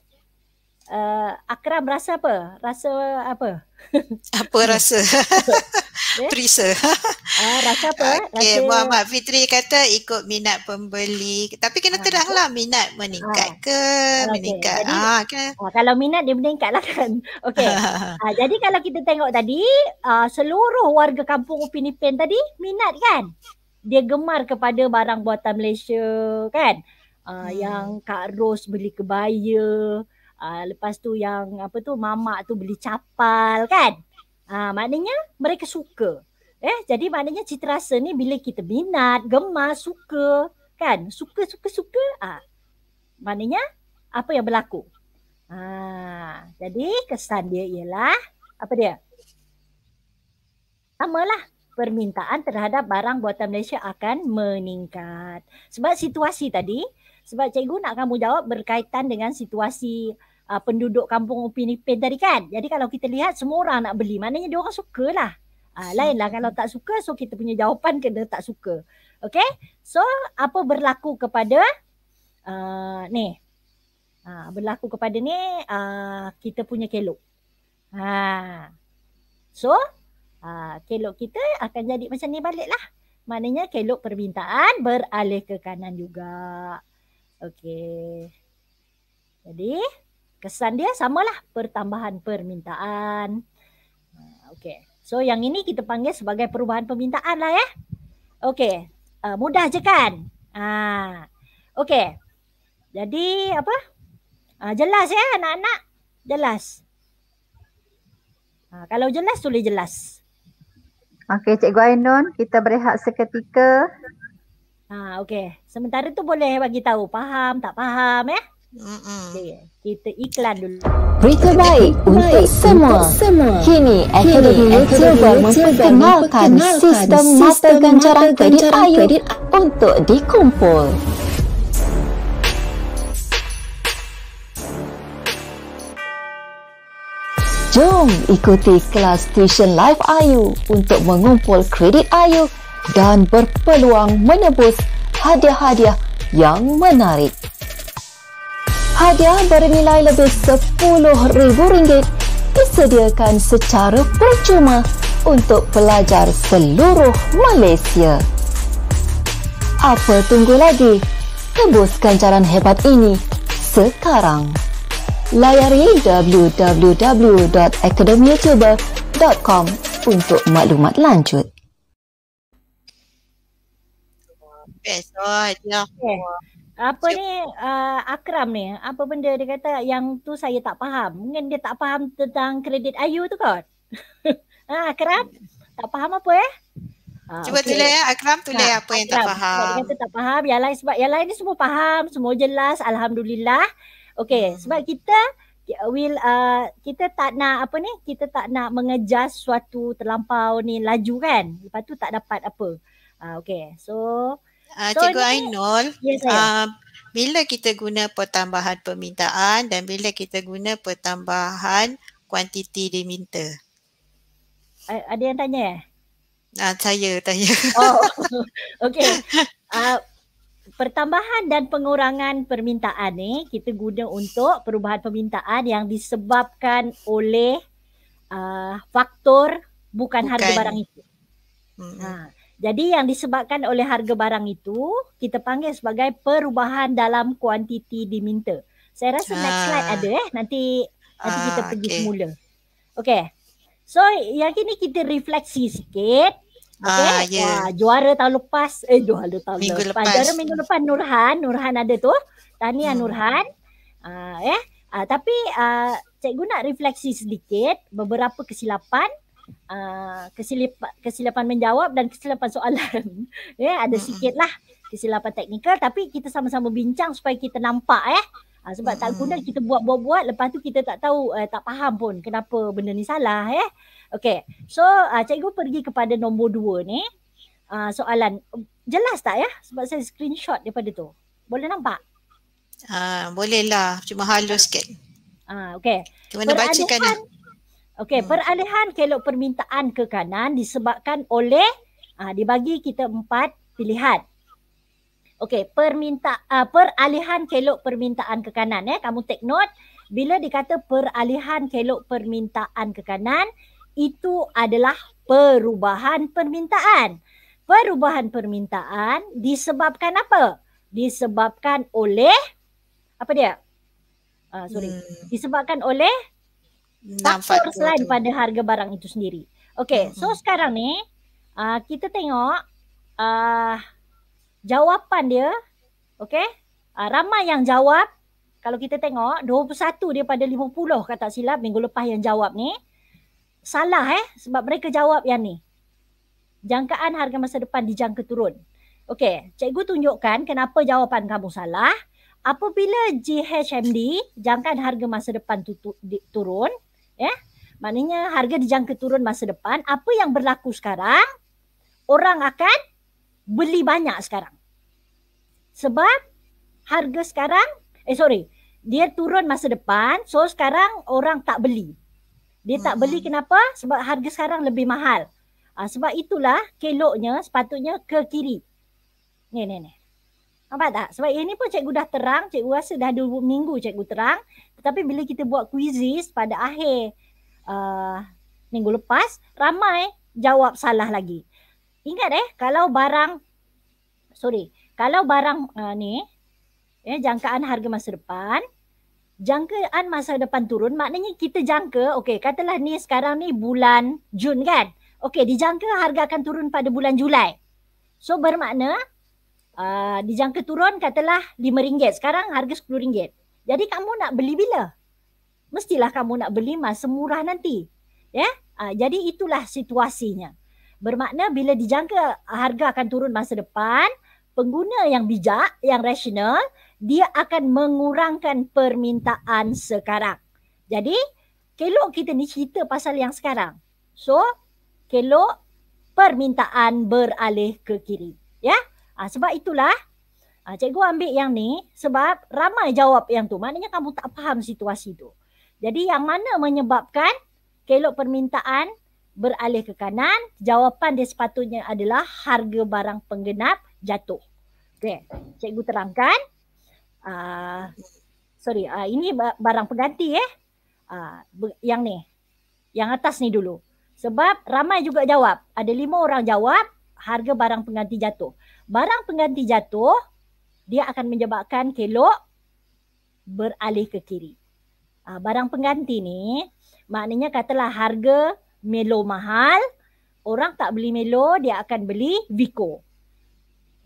uh, akram rasa apa rasa apa <laughs> apa rasa Okay. Perisa. Ah, rasa apa? Okay. Rasa... Muhammad Fitri kata ikut minat pembeli. Tapi kena ah. teranglah minat meningkat ke ah. okay. meningkat. Jadi, ah, okay. Ah, kalau minat dia meningkat lah kan. <laughs> Okay. <laughs> ah, jadi kalau kita tengok tadi ah, seluruh warga kampung Upin tadi minat kan? Dia gemar kepada barang buatan Malaysia kan? Ah, hmm. Yang Kak Ros beli kebaya uh, lepas tu yang apa tu mamak tu beli capal kan uh, maknanya mereka suka eh jadi maknanya citrasa ni bila kita minat gemar suka kan suka suka suka ah uh, maknanya apa yang berlaku ah uh, jadi kesan dia ialah apa dia samalah permintaan terhadap barang buatan Malaysia akan meningkat sebab situasi tadi sebab cikgu nak kamu jawab berkaitan dengan situasi uh, penduduk kampung Upin Ipin tadi kan. Jadi kalau kita lihat semua orang nak beli, maknanya dia orang sukalah. Uh, lainlah kalau tak suka, so kita punya jawapan kena tak suka. Okay? So apa berlaku kepada uh, ni? Uh, berlaku kepada ni, uh, kita punya kelok. Ha. So, uh, kelok kita akan jadi macam ni balik baliklah. Maknanya kelok permintaan beralih ke kanan juga. Okey. Jadi kesan dia samalah pertambahan permintaan. Ah, okey. So yang ini kita panggil sebagai perubahan permintaan lah ya. Okey. Uh, mudah je kan? Ah. Okey. Jadi apa? Ah, jelas ya anak-anak? Jelas. Ah, kalau jelas, tulis jelas. Okey, Cikgu Ainun. Kita berehat seketika. Ha, okey. Sementara tu boleh bagi tahu faham tak faham eh? Ya? Okay. Kita iklan dulu. Berita baik untuk semua. Untuk semua. Kini Akademi Youtuber memperkenalkan sistem mata ganjaran kredit ayu untuk dikumpul. Jom ikuti kelas tuition live Ayu untuk mengumpul kredit Ayu dan berpeluang menebus hadiah-hadiah yang menarik. Hadiah bernilai lebih RM10,000 disediakan secara percuma untuk pelajar seluruh Malaysia. Apa tunggu lagi? Tebuskan jalan hebat ini sekarang. Layari www.academyoutuber.com untuk maklumat lanjut. FS. Oh, itulah. Okay. Apa ni uh, Akram ni Apa benda dia kata Yang tu saya tak faham Mungkin dia tak faham Tentang kredit Ayu tu kot <laughs> ah, Akram Tak faham apa eh ah, Cuba okay. tulis ya Akram tulis ah, apa yang Akram, tak faham Dia kata tak faham Yang lain sebab Yang lain ni semua faham Semua jelas Alhamdulillah Okay hmm. Sebab kita will uh, kita tak nak apa ni kita tak nak mengejar suatu terlampau ni laju kan lepas tu tak dapat apa uh, okey so uh, so, Cikgu Ainul, yes, uh, bila kita guna pertambahan permintaan dan bila kita guna pertambahan kuantiti diminta? Ada yang tanya? Eh? Uh, saya tanya. <laughs> Oh, okay. Uh, pertambahan dan pengurangan permintaan ni kita guna untuk perubahan permintaan yang disebabkan oleh uh, faktor bukan, bukan harga barang itu. Hmm. Uh. Jadi yang disebabkan oleh harga barang itu kita panggil sebagai perubahan dalam kuantiti diminta. Saya rasa ah. next slide ada eh nanti nanti ah, kita pergi semula. Okay. So yang ini kita refleksi sikit. Okay. Ah, yeah. Ya. Wah, juara tahun lepas. Eh juara tahun minggu lepas. lepas. Juara minggu lepas Nurhan. Nurhan ada tu. Tahniah hmm. Nurhan. Uh, eh. Uh, tapi uh, cikgu nak refleksi sedikit beberapa kesilapan uh, kesilapan kesilapan menjawab dan kesilapan soalan. <laughs> ya, yeah, ada sikit kesilapan teknikal tapi kita sama-sama bincang supaya kita nampak eh. Uh, sebab tak guna kita buat-buat-buat lepas tu kita tak tahu uh, tak faham pun kenapa benda ni salah eh. Okey. So uh, cikgu pergi kepada nombor dua ni. Uh, soalan jelas tak ya? Sebab saya screenshot daripada tu. Boleh nampak? Uh, boleh Cuma halus sikit. Uh, okay. Kemana bacakan ni? Okey, hmm. peralihan kelok permintaan ke kanan disebabkan oleh uh, dibagi kita empat pilihan. Okey, perminta uh, peralihan kelok permintaan ke kanan eh kamu take note bila dikata peralihan kelok permintaan ke kanan itu adalah perubahan permintaan. Perubahan permintaan disebabkan apa? Disebabkan oleh apa dia? Uh, sorry, hmm. disebabkan oleh tak kurang selain pada harga barang itu sendiri. Okey, mm-hmm. so sekarang ni uh, kita tengok uh, jawapan dia. Okey, uh, ramai yang jawab. Kalau kita tengok 21 dia pada 50 kata silap minggu lepas yang jawab ni. Salah eh sebab mereka jawab yang ni. Jangkaan harga masa depan dijangka turun. Okey, cikgu tunjukkan kenapa jawapan kamu salah. Apabila GHMD jangkaan harga masa depan tu, tu, di, turun, Ya? Maknanya harga dijangka turun masa depan. Apa yang berlaku sekarang, orang akan beli banyak sekarang. Sebab harga sekarang, eh sorry, dia turun masa depan. So sekarang orang tak beli. Dia tak beli hmm. kenapa? Sebab harga sekarang lebih mahal. Ha, sebab itulah keloknya sepatutnya ke kiri. Ni, ni, ni. Nampak tak? Sebab ini pun cikgu dah terang. Cikgu rasa dah dua minggu cikgu terang. Tetapi bila kita buat kuisis pada akhir uh, minggu lepas, ramai jawab salah lagi. Ingat eh, kalau barang, sorry, kalau barang uh, ni, eh, jangkaan harga masa depan, jangkaan masa depan turun, maknanya kita jangka, okay, katalah ni sekarang ni bulan Jun kan? Okay, dijangka harga akan turun pada bulan Julai. So, bermakna uh, ah, dijangka turun katalah RM5. Sekarang harga RM10. Jadi kamu nak beli bila? Mestilah kamu nak beli masa murah nanti. Ya? Yeah? Uh, jadi itulah situasinya. Bermakna bila dijangka harga akan turun masa depan, pengguna yang bijak, yang rasional, dia akan mengurangkan permintaan sekarang. Jadi, kelok kita ni cerita pasal yang sekarang. So, kelok permintaan beralih ke kiri. Ya? Yeah? Ha, sebab itulah ha, cikgu ambil yang ni sebab ramai jawab yang tu. Maknanya kamu tak faham situasi tu. Jadi yang mana menyebabkan kelok permintaan beralih ke kanan, jawapan dia sepatutnya adalah harga barang penggenap jatuh. Okey, cikgu terangkan. Uh, sorry, uh, ini barang pengganti eh. Uh, yang ni, yang atas ni dulu. Sebab ramai juga jawab. Ada lima orang jawab, harga barang pengganti jatuh barang pengganti jatuh, dia akan menyebabkan kelok beralih ke kiri. Uh, barang pengganti ni, maknanya katalah harga melo mahal, orang tak beli melo, dia akan beli Vico.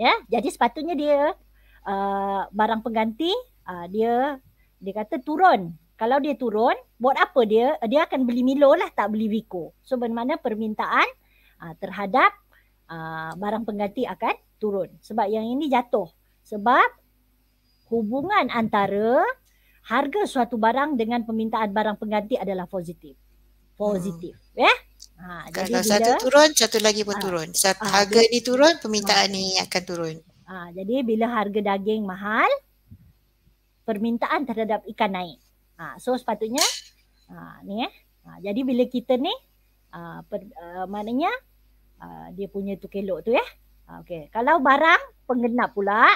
Ya, jadi sepatutnya dia uh, barang pengganti uh, dia dia kata turun. Kalau dia turun, buat apa dia? Dia akan beli Milo lah, tak beli Vico. So, bermakna permintaan uh, terhadap uh, barang pengganti akan turun. Sebab yang ini jatuh. Sebab hubungan antara harga suatu barang dengan permintaan barang pengganti adalah positif. Positif. Hmm. Ya? Yeah? Ha, Kalau jadi satu turun, satu lagi pun ha, turun. Satu ha, ah, harga ha, ni turun, permintaan ha, ni akan turun. Ha, jadi bila harga daging mahal, permintaan terhadap ikan naik. Ha, so sepatutnya, ha, ni eh. Ha, jadi bila kita ni, ha, per, uh, maknanya uh, dia punya tu kelok tu ya. Eh. Ah, okey, kalau barang pengenap pula.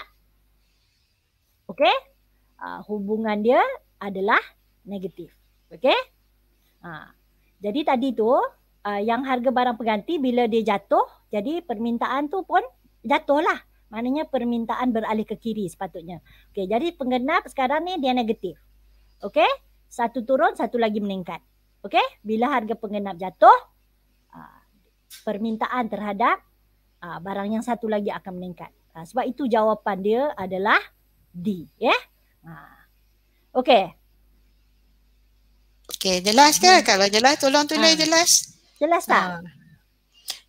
Okey? Uh, hubungan dia adalah negatif. Okey? Ha. jadi tadi tu uh, yang harga barang pengganti bila dia jatuh, jadi permintaan tu pun jatuhlah. Maknanya permintaan beralih ke kiri sepatutnya. Okey, jadi pengenap sekarang ni dia negatif. Okey? Satu turun, satu lagi meningkat. Okey? Bila harga pengenap jatuh, uh, permintaan terhadap uh, barang yang satu lagi akan meningkat. Uh, sebab itu jawapan dia adalah D. Yeah? Ya? Uh. okey, Okay, jelas ke? Hmm. Kalau jelas, tolong tulis uh. jelas. Jelas tak? Uh.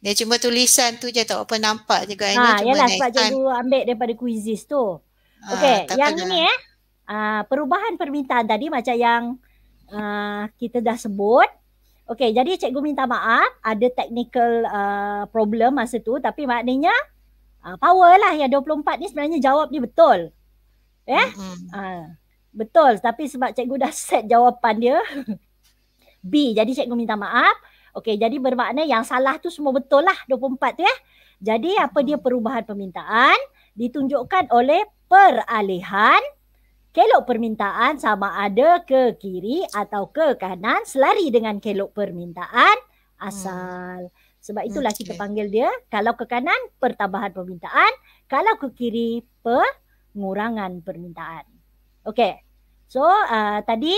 Dia cuma tulisan tu je tak apa nampak juga. Ha, ah, yalah sebab cikgu ambil daripada quizzes tu. Ah, Okey, yang pernah. ini eh. Uh, perubahan permintaan tadi macam yang uh, kita dah sebut. Okey, jadi cikgu minta maaf ada technical uh, problem masa tu tapi maknanya uh, power lah yang 24 ni sebenarnya jawab dia betul. Ya? Yeah? Mm-hmm. Uh, betul tapi sebab cikgu dah <laughs> set jawapan dia B. Jadi cikgu minta maaf. Okey, jadi bermakna yang salah tu semua betul lah 24 tu ya. Yeah? Jadi apa dia mm-hmm. perubahan permintaan ditunjukkan oleh peralihan kelok permintaan sama ada ke kiri atau ke kanan selari dengan kelok permintaan asal. Hmm. Sebab itulah okay. kita panggil dia kalau ke kanan pertambahan permintaan, kalau ke kiri pengurangan permintaan. Okey. So uh, tadi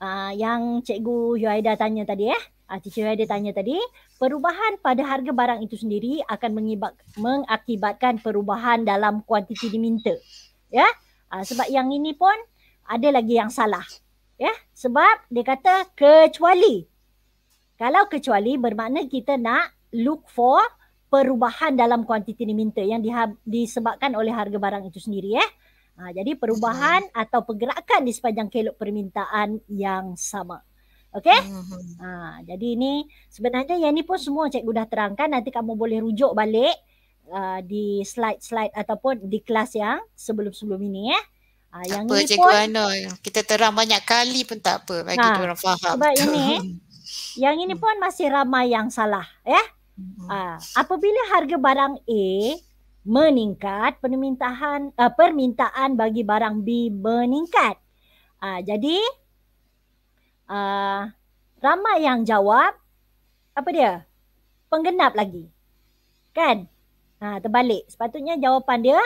uh, yang Cikgu Yuaida tanya tadi eh, uh, ah, Cikgu Yuaida tanya tadi, perubahan pada harga barang itu sendiri akan mengibak, mengakibatkan perubahan dalam kuantiti diminta. Ya. Yeah? Uh, sebab yang ini pun ada lagi yang salah. Ya, yeah? sebab dia kata kecuali. Kalau kecuali bermakna kita nak look for perubahan dalam kuantiti diminta yang disebabkan oleh harga barang itu sendiri ya. Ha, jadi perubahan hmm. atau pergerakan di sepanjang kelok permintaan yang sama. Okey? Hmm. Ha, jadi ini sebenarnya yang ini pun semua cikgu dah terangkan nanti kamu boleh rujuk balik Uh, di slide-slide ataupun di kelas yang sebelum-sebelum ini eh. Uh, yang apa ni cikgu pun, Anul, kita terang banyak kali pun tak apa bagi nah, orang faham. Sebab ini, eh, <laughs> yang ini pun masih ramai yang salah. Eh? Uh, apabila harga barang A meningkat, permintaan, uh, permintaan bagi barang B meningkat. Uh, jadi, uh, ramai yang jawab, apa dia? Penggenap lagi. Kan? Ha, terbalik. Sepatutnya jawapan dia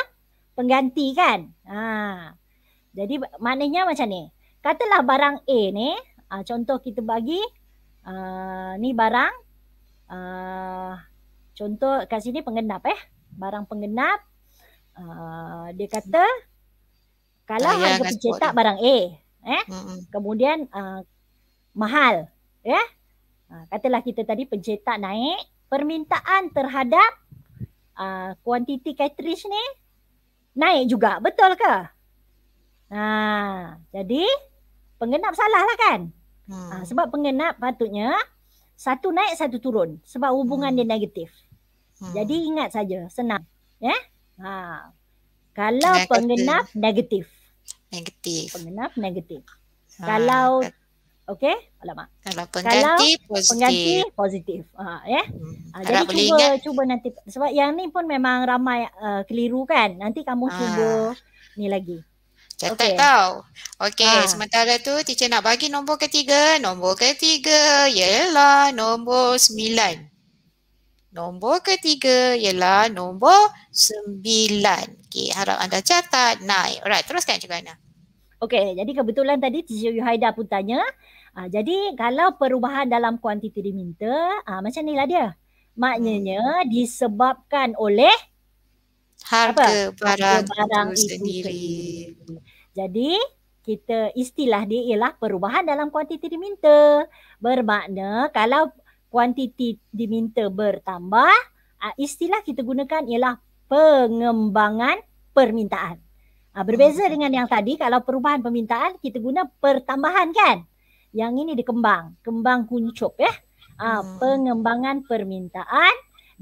pengganti kan? Ha. Jadi maknanya macam ni. Katalah barang A ni, ha, contoh kita bagi uh, ni barang uh, contoh kat sini pengenap eh. Barang pengenap uh, dia kata kalau Ayah harga pencetak dia. barang A eh mm-hmm. kemudian uh, mahal ya yeah? uh, katalah kita tadi pencetak naik permintaan terhadap uh, ah, kuantiti cartridge ni naik juga betul ke? Ha, jadi pengenap salah lah kan? Hmm. Ha, sebab pengenap patutnya satu naik satu turun sebab hubungan hmm. dia negatif. Hmm. Jadi ingat saja senang ya. Eh? Ha. Kalau negatif. pengenap negatif. Negatif. Pengenap negatif. Ha. Kalau Okay? Alamak. Kalau pengganti, kalau positif. pengganti, positif. Ha, yeah? hmm. Ha, jadi boleh cuba, ingat. cuba nanti. Sebab yang ni pun memang ramai uh, keliru kan? Nanti kamu ha. cuba ni lagi. Catat okay. tau. Okay, ha. Ah. sementara tu teacher nak bagi nombor ketiga. Nombor ketiga ialah nombor sembilan. Nombor ketiga ialah nombor sembilan. Okay, harap anda catat. naik. Alright, teruskan juga Ana. Okay, jadi kebetulan tadi Teacher Yuhaida pun tanya, Uh, jadi kalau perubahan dalam kuantiti diminta, uh, ah, macam inilah dia. Maknanya hmm. disebabkan oleh harga barang, barang itu sendiri. sendiri. Jadi kita istilah dia ialah perubahan dalam kuantiti diminta. Bermakna kalau kuantiti diminta bertambah, uh, istilah kita gunakan ialah pengembangan permintaan. Uh, berbeza hmm. dengan yang tadi kalau perubahan permintaan kita guna pertambahan kan? Yang ini dikembang, kembang, kuncup ya. Ha, pengembangan permintaan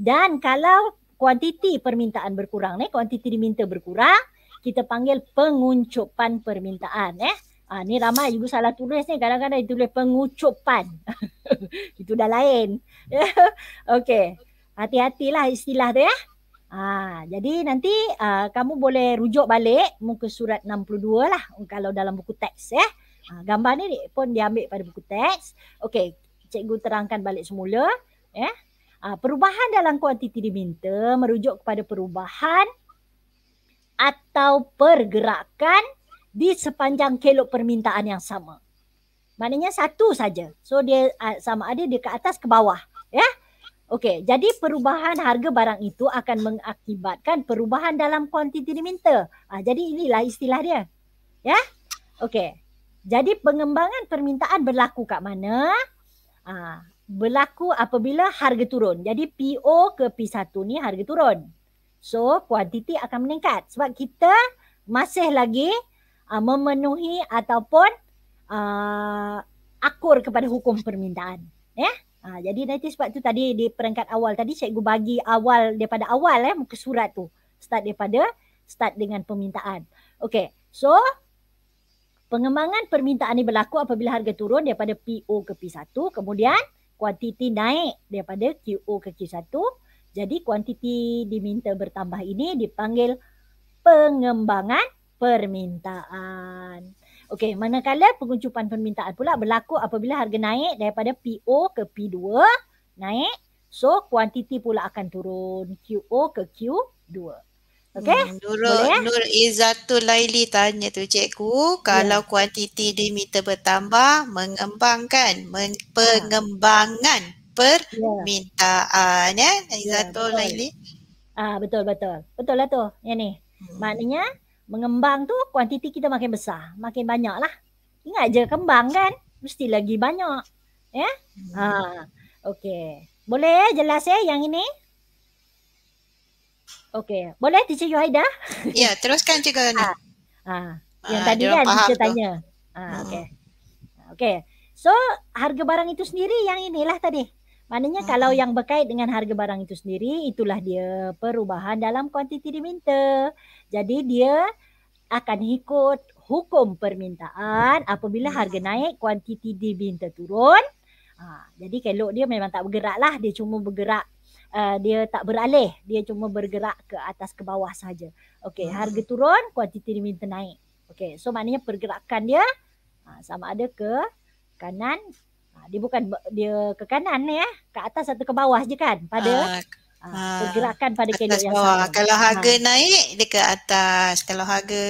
dan kalau kuantiti permintaan berkurang ni, kuantiti diminta berkurang, kita panggil penguncupan permintaan eh. Ha, ni ramai ibu salah tulis ni kadang-kadang dia tulis pengucupan. <laughs> Itu dah lain. <laughs> Okey. Hati-hatilah istilah tu ya. Ha, jadi nanti uh, kamu boleh rujuk balik muka surat 62 lah kalau dalam buku teks ya. Eh. Ha, gambar ni pun diambil pada buku teks. Okey, cikgu terangkan balik semula. Eh? Ha, perubahan dalam kuantiti diminta merujuk kepada perubahan atau pergerakan di sepanjang kelok permintaan yang sama. Maknanya satu saja. So dia sama ada dia ke atas ke bawah. Ya. Yeah? Okey, jadi perubahan harga barang itu akan mengakibatkan perubahan dalam kuantiti diminta. Ah, ha, jadi inilah istilah dia. Ya. Yeah? Okey. Jadi pengembangan permintaan berlaku kat mana? Aa, ah, berlaku apabila harga turun. Jadi PO ke P1 ni harga turun. So kuantiti akan meningkat sebab kita masih lagi aa, ah, memenuhi ataupun aa, ah, akur kepada hukum permintaan. Eh? Ya? Aa, jadi nanti sebab tu tadi di peringkat awal tadi cikgu bagi awal daripada awal eh muka surat tu. Start daripada start dengan permintaan. Okay. So Pengembangan permintaan ini berlaku apabila harga turun daripada PO ke P1, kemudian kuantiti naik daripada QO ke Q1. Jadi kuantiti diminta bertambah ini dipanggil pengembangan permintaan. Okey, manakala pengucupan permintaan pula berlaku apabila harga naik daripada PO ke P2, naik, so kuantiti pula akan turun QO ke Q2. Okay? Hmm, Nur Nur Izzatul Laili tanya tu cikgu, kalau ya. kuantiti yeah. di meter bertambah, mengembangkan men- pengembangan permintaan yeah. ya, ya Izzatul yeah, Laili. Ah betul betul. Betul lah tu. Yang ni. Hmm. Maknanya mengembang tu kuantiti kita makin besar, makin banyak lah. Ingat je kembang kan? Mesti lagi banyak. Ya? Yeah? Hmm. Ha. Okey. Boleh jelas ya yang ini? Okey. Boleh Teacher Yuhaida? Ya, teruskan Cikgu Rana. Ah. ah. Yang ah, tadi kan Teacher tanya. Ah, hmm. okey. Okey. So, harga barang itu sendiri yang inilah tadi. Maknanya hmm. kalau yang berkait dengan harga barang itu sendiri, itulah dia perubahan dalam kuantiti diminta. Jadi, dia akan ikut hukum permintaan apabila hmm. harga naik, kuantiti diminta turun. Ha, jadi, kelok dia memang tak bergerak lah. Dia cuma bergerak uh, dia tak beralih dia cuma bergerak ke atas ke bawah saja okey hmm. harga turun kuantiti diminta naik okey so maknanya pergerakan dia uh, sama ada ke kanan uh, dia bukan dia ke kanan ya ke atas atau ke bawah je kan pada ah, uh. Ha, pergerakan pada kena yang bawah. sama. Kalau harga ha. naik dia ke atas. Kalau harga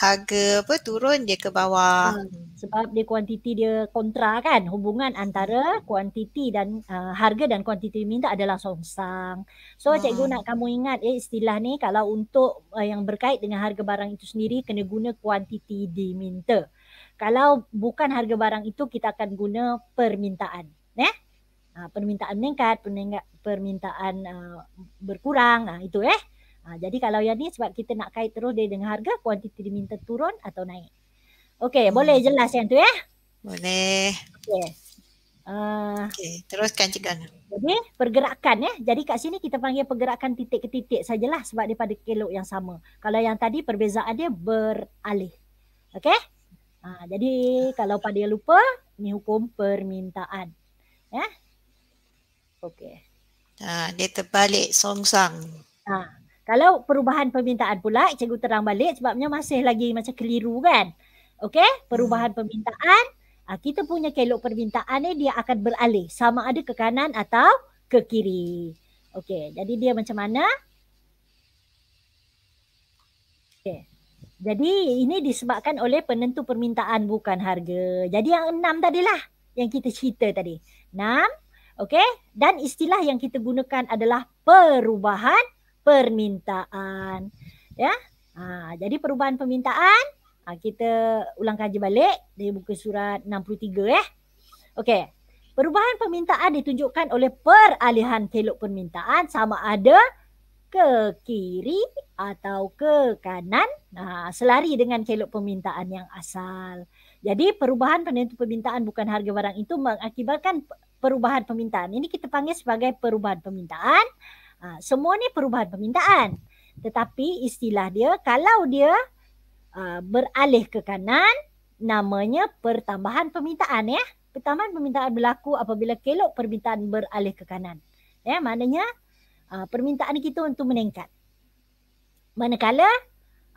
harga apa turun dia ke bawah. Hmm sebab dia kuantiti dia kontra kan hubungan antara hmm. kuantiti dan uh, harga dan kuantiti minta adalah songsang. So ah. cikgu nak kamu ingat eh istilah ni kalau untuk uh, yang berkait dengan harga barang itu sendiri kena guna kuantiti diminta. Kalau bukan harga barang itu kita akan guna permintaan, ya. Eh? Uh, permintaan meningkat, permintaan uh, berkurang, uh, itu eh. Uh, jadi kalau yang ni sebab kita nak kait terus dia dengan harga, kuantiti diminta turun atau naik. Okey, hmm. boleh jelas yang tu ya? Boleh. Okey. Uh, ah. okay, teruskan cikgu Jadi pergerakan ya. Jadi kat sini kita panggil pergerakan titik ke titik sajalah sebab dia pada kelok yang sama. Kalau yang tadi perbezaan dia beralih. Okey? Uh, jadi kalau pada yang lupa, ni hukum permintaan. Ya? Yeah? Okey. Nah dia terbalik songsang. Ha. Ah, kalau perubahan permintaan pula, cikgu terang balik sebabnya masih lagi macam keliru kan. Okay, hmm. perubahan permintaan, ah, kita punya kelok permintaan ni dia akan beralih sama ada ke kanan atau ke kiri. Okay, jadi dia macam mana? Okay, Jadi ini disebabkan oleh penentu permintaan bukan harga. Jadi yang enam tadilah yang kita cerita tadi. Enam, okay, Dan istilah yang kita gunakan adalah perubahan permintaan. Ya. Ha, jadi perubahan permintaan, Ha, kita ulang kaji balik dari buku surat 63 eh. Ya. Okey. Perubahan permintaan ditunjukkan oleh peralihan telok permintaan sama ada ke kiri atau ke kanan nah, ha, selari dengan kelok permintaan yang asal. Jadi perubahan penentu permintaan bukan harga barang itu mengakibatkan perubahan permintaan. Ini kita panggil sebagai perubahan permintaan. Ha, semua ni perubahan permintaan. Tetapi istilah dia kalau dia Ah, beralih ke kanan namanya pertambahan permintaan ya. Pertambahan permintaan berlaku apabila kelok permintaan beralih ke kanan. Ya, maknanya uh, permintaan kita untuk meningkat. Manakala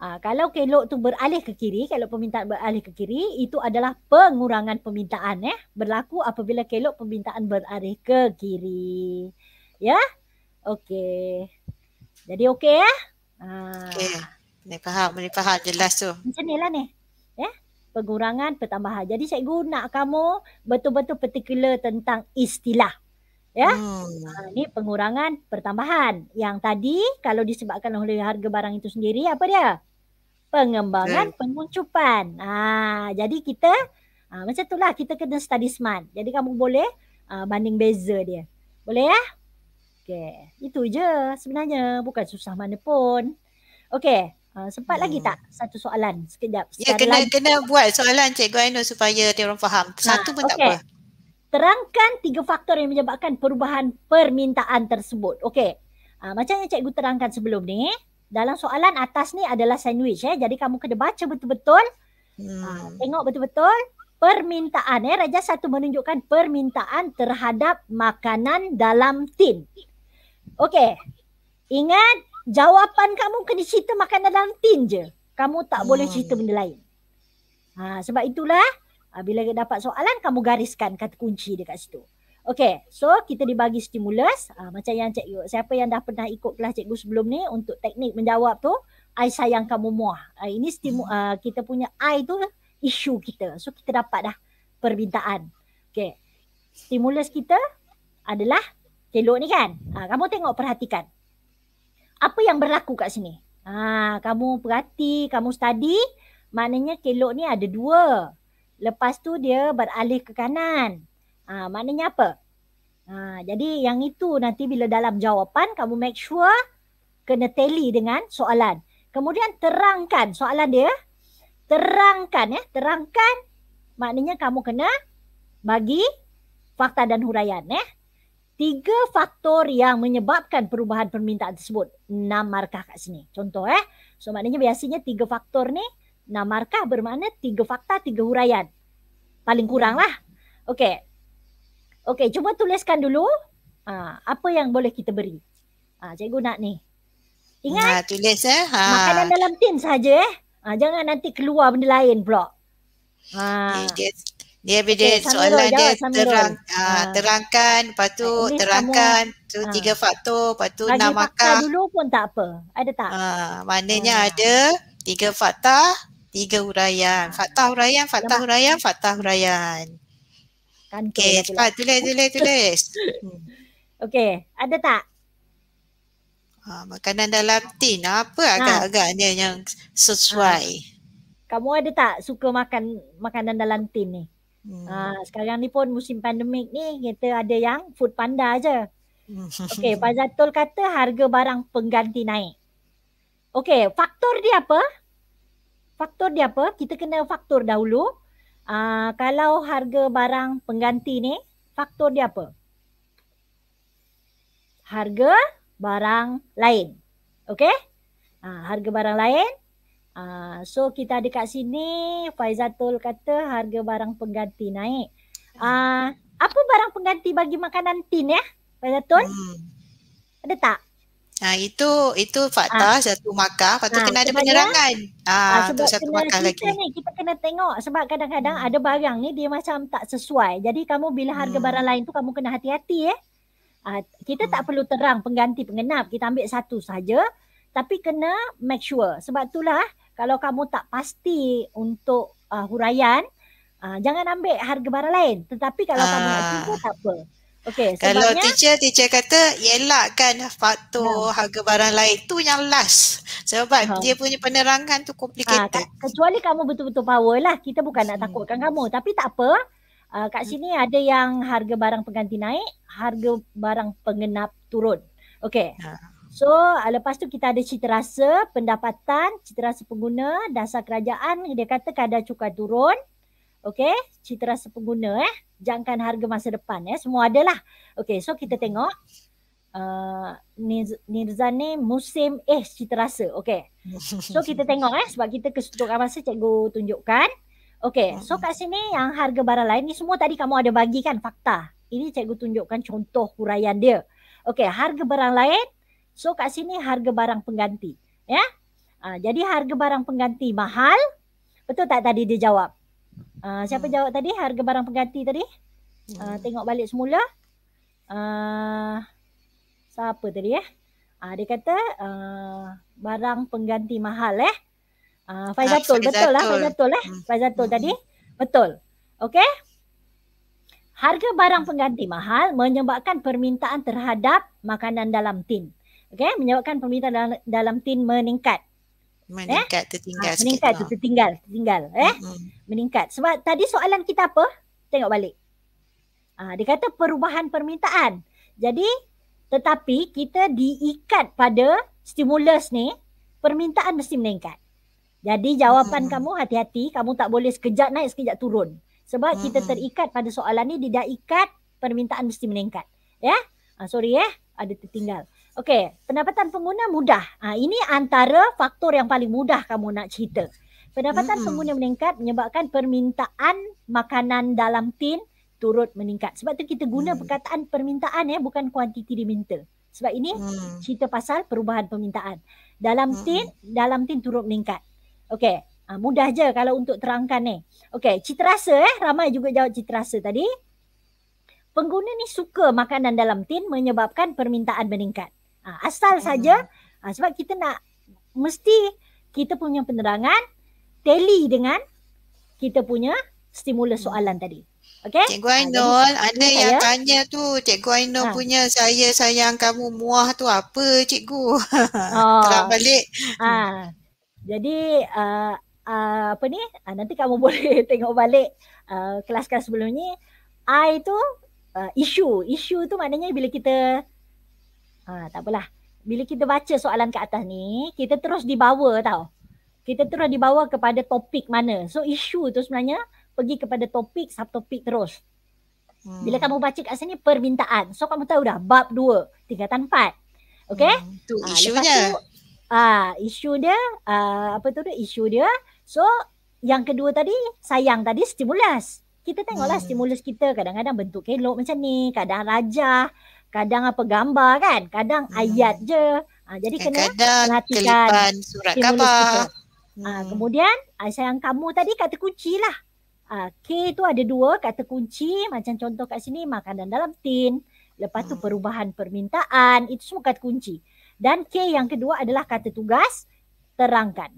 uh, kalau kelok tu beralih ke kiri, kalau permintaan beralih ke kiri, itu adalah pengurangan permintaan ya. Berlaku apabila kelok permintaan beralih ke kiri. Ya. Okey. Jadi okey ya. Ah. Uh. Okay. Ni faham, ni faham jelas tu. Macam ni lah ni. Ya? Pengurangan, pertambahan. Jadi saya guna kamu betul-betul particular tentang istilah. Ya? Hmm. Ha, ni pengurangan, pertambahan. Yang tadi kalau disebabkan oleh harga barang itu sendiri, apa dia? Pengembangan, hmm. penguncupan. Ha, jadi kita, ha, macam lah kita kena study smart. Jadi kamu boleh ha, banding beza dia. Boleh ya? Okay. Itu je sebenarnya. Bukan susah mana pun. Okay. Ah, sempat hmm. lagi tak satu soalan sekejap? Ya, kena kena buat soalan Cikgu Ainul supaya dia orang faham. Ah, satu ha, pun tak okay. apa. Terangkan tiga faktor yang menyebabkan perubahan permintaan tersebut. Okey. Uh, macam yang Cikgu terangkan sebelum ni, dalam soalan atas ni adalah sandwich eh. Jadi kamu kena baca betul-betul. Hmm. Uh, tengok betul-betul permintaan eh. Raja satu menunjukkan permintaan terhadap makanan dalam tin. Okey. Ingat jawapan kamu kena cerita makanan dalam tin je. Kamu tak boleh hmm. cerita benda lain. Ha, sebab itulah ha, bila dapat soalan kamu gariskan kata kunci dekat situ. Okay, so kita dibagi stimulus. Ha, macam yang cikgu, siapa yang dah pernah ikut kelas cikgu sebelum ni untuk teknik menjawab tu, I sayang kamu muah. Ha, ini stimu, hmm. uh, kita punya I tu isu kita. So kita dapat dah permintaan. Okay, stimulus kita adalah kelok ni kan. Ha, kamu tengok perhatikan apa yang berlaku kat sini? Ha, kamu perhati, kamu study, maknanya kelok ni ada dua. Lepas tu dia beralih ke kanan. Ha, maknanya apa? Ha, jadi yang itu nanti bila dalam jawapan, kamu make sure kena tally dengan soalan. Kemudian terangkan soalan dia. Terangkan ya, terangkan maknanya kamu kena bagi fakta dan huraian ya tiga faktor yang menyebabkan perubahan permintaan tersebut. Enam markah kat sini. Contoh eh. So maknanya biasanya tiga faktor ni, enam markah bermakna tiga fakta, tiga huraian. Paling kurang lah. Okey, okey, cuba tuliskan dulu ha, apa yang boleh kita beri. Ha, cikgu nak ni. Ingat? Ha, tulis eh. Ha. Makanan dalam tin saja eh. Ha, jangan nanti keluar benda lain pula. Ha. Eh, dia beda okay, soalan dia jawab, terang, uh, terangkan, lepas tu terangkan, kamu, tu uh, tiga faktor, lepas tu enam makar. Lagi dulu pun tak apa. Ada tak? Uh, maknanya uh. ada tiga fakta, tiga huraian. Fakta huraian, fakta huraian, fakta huraian. Kan okay, cepat okay, tulis, tulis, tulis. <laughs> Hmm. Okey, ada tak? Ha, makanan dalam tin apa agak-agaknya yang sesuai? Ha. Kamu ada tak suka makan makanan dalam tin ni? Hmm. Uh, sekarang ni pun musim pandemik ni kita ada yang food panda je. Hmm. Okey, Pak Zatul kata harga barang pengganti naik. Okey, faktor dia apa? Faktor dia apa? Kita kena faktor dahulu. Uh, kalau harga barang pengganti ni, faktor dia apa? Harga barang lain. Okey? Uh, harga barang lain. Ah, so kita ada kat sini Faizatul kata harga barang pengganti naik. Ah, apa barang pengganti bagi makanan tin ya? Faizatul? Hmm. Ada tak? Nah itu itu fakta ha. satu makan patut nah, kena ada ya, penyerangan. Ya? Ah ha, satu makan lagi. Ni, kita kena tengok sebab kadang-kadang hmm. ada barang ni dia macam tak sesuai. Jadi kamu bila harga hmm. barang lain tu kamu kena hati-hati ya. Ha, kita hmm. tak perlu terang pengganti pengenap. Kita ambil satu saja tapi kena make sure. Sebab itulah kalau kamu tak pasti untuk uh, huraian uh, jangan ambil harga barang lain tetapi kalau uh, kamu nak ah. cuba tak apa okey kalau teacher teacher kata elakkan faktor uh, harga barang lain tu yang last sebab uh, dia punya penerangan tu ah, complicated uh, kecuali kamu betul-betul power lah kita bukan nak hmm. takutkan hmm. kamu tapi tak apa uh, kat hmm. sini ada yang harga barang pengganti naik harga barang pengenap turun okey uh. So ah, lepas tu kita ada cita rasa pendapatan, cita rasa pengguna, dasar kerajaan dia kata kadar cukai turun. Okay, cita rasa pengguna eh. Jangkan harga masa depan eh. Semua adalah. Okay, so kita tengok. Uh, Nirza ni musim eh cita rasa. Okay. So kita tengok eh sebab kita kesetukan masa cikgu tunjukkan. Okay, so kat sini yang harga barang lain ni semua tadi kamu ada bagi kan fakta. Ini cikgu tunjukkan contoh huraian dia. Okay, harga barang lain So kat sini harga barang pengganti. Ya. Uh, jadi harga barang pengganti mahal. Betul tak tadi dia jawab? Uh, siapa hmm. jawab tadi harga barang pengganti tadi? Uh, Tengok balik semula. Uh, siapa tadi ya? Eh? dia kata uh, barang pengganti mahal eh. Uh, Faizatul, betul lah Faizatul eh. Hmm. Faizatul tadi, hmm. betul. Okay. Harga barang pengganti mahal menyebabkan permintaan terhadap makanan dalam tin okay menyebabkan pemerintah dalam dalam tin meningkat meningkat eh? tertinggal ha, meningkat sikit ha. tertinggal tertinggal eh mm-hmm. meningkat sebab tadi soalan kita apa tengok balik ah ha, dia kata perubahan permintaan jadi tetapi kita diikat pada stimulus ni permintaan mesti meningkat jadi jawapan mm-hmm. kamu hati-hati kamu tak boleh sekejap naik sekejap turun sebab mm-hmm. kita hmm. terikat pada soalan ni dia dah ikat permintaan mesti meningkat ya ha, sorry ya ada tertinggal Okey, pendapatan pengguna mudah. Ha, ini antara faktor yang paling mudah kamu nak cerita. Pendapatan hmm pengguna meningkat menyebabkan permintaan makanan dalam tin turut meningkat. Sebab tu kita guna mm. perkataan permintaan ya, bukan kuantiti diminta. Sebab ini mm. cerita pasal perubahan permintaan. Dalam hmm tin, dalam tin turut meningkat. Okey, ha, mudah je kalau untuk terangkan ni. Eh. Okey, citarasa eh, ramai juga jawab citarasa tadi. Pengguna ni suka makanan dalam tin menyebabkan permintaan meningkat. Ha, asal hmm. saja ha, sebab kita nak mesti kita punya penerangan tally dengan kita punya stimulus hmm. soalan tadi. Okay? Cikgu Ainul, ha, ada yang saya. tanya tu Cikgu Ainul ha. punya saya sayang kamu muah tu apa cikgu? <laughs> Oh. Terang balik. Ha. Jadi uh, uh, apa ni? Uh, nanti kamu <laughs> boleh tengok balik uh, kelas-kelas sebelum ni. I tu uh, isu. Isu tu maknanya bila kita Ha, tak apalah. Bila kita baca soalan kat atas ni, kita terus dibawa tau. Kita terus dibawa kepada topik mana. So isu tu sebenarnya pergi kepada topik, subtopik terus. Hmm. Bila kamu baca kat sini permintaan. So kamu tahu dah bab dua tingkatan 4. Okay? Hmm, tu ha, isunya. Ah, isu dia, uh, apa tu dia? Isu dia. So yang kedua tadi, sayang tadi stimulus. Kita tengoklah hmm. stimulus kita kadang-kadang bentuk kelok macam ni, kadang rajah kadang apa gambar kan kadang hmm. ayat je ha, jadi kena perhatikan surat khabar ah, hmm. ha, kemudian ah, sayang kamu tadi kata kunci lah ha, K tu ada dua kata kunci macam contoh kat sini makanan dalam tin lepas tu hmm. perubahan permintaan itu semua kata kunci dan K yang kedua adalah kata tugas terangkan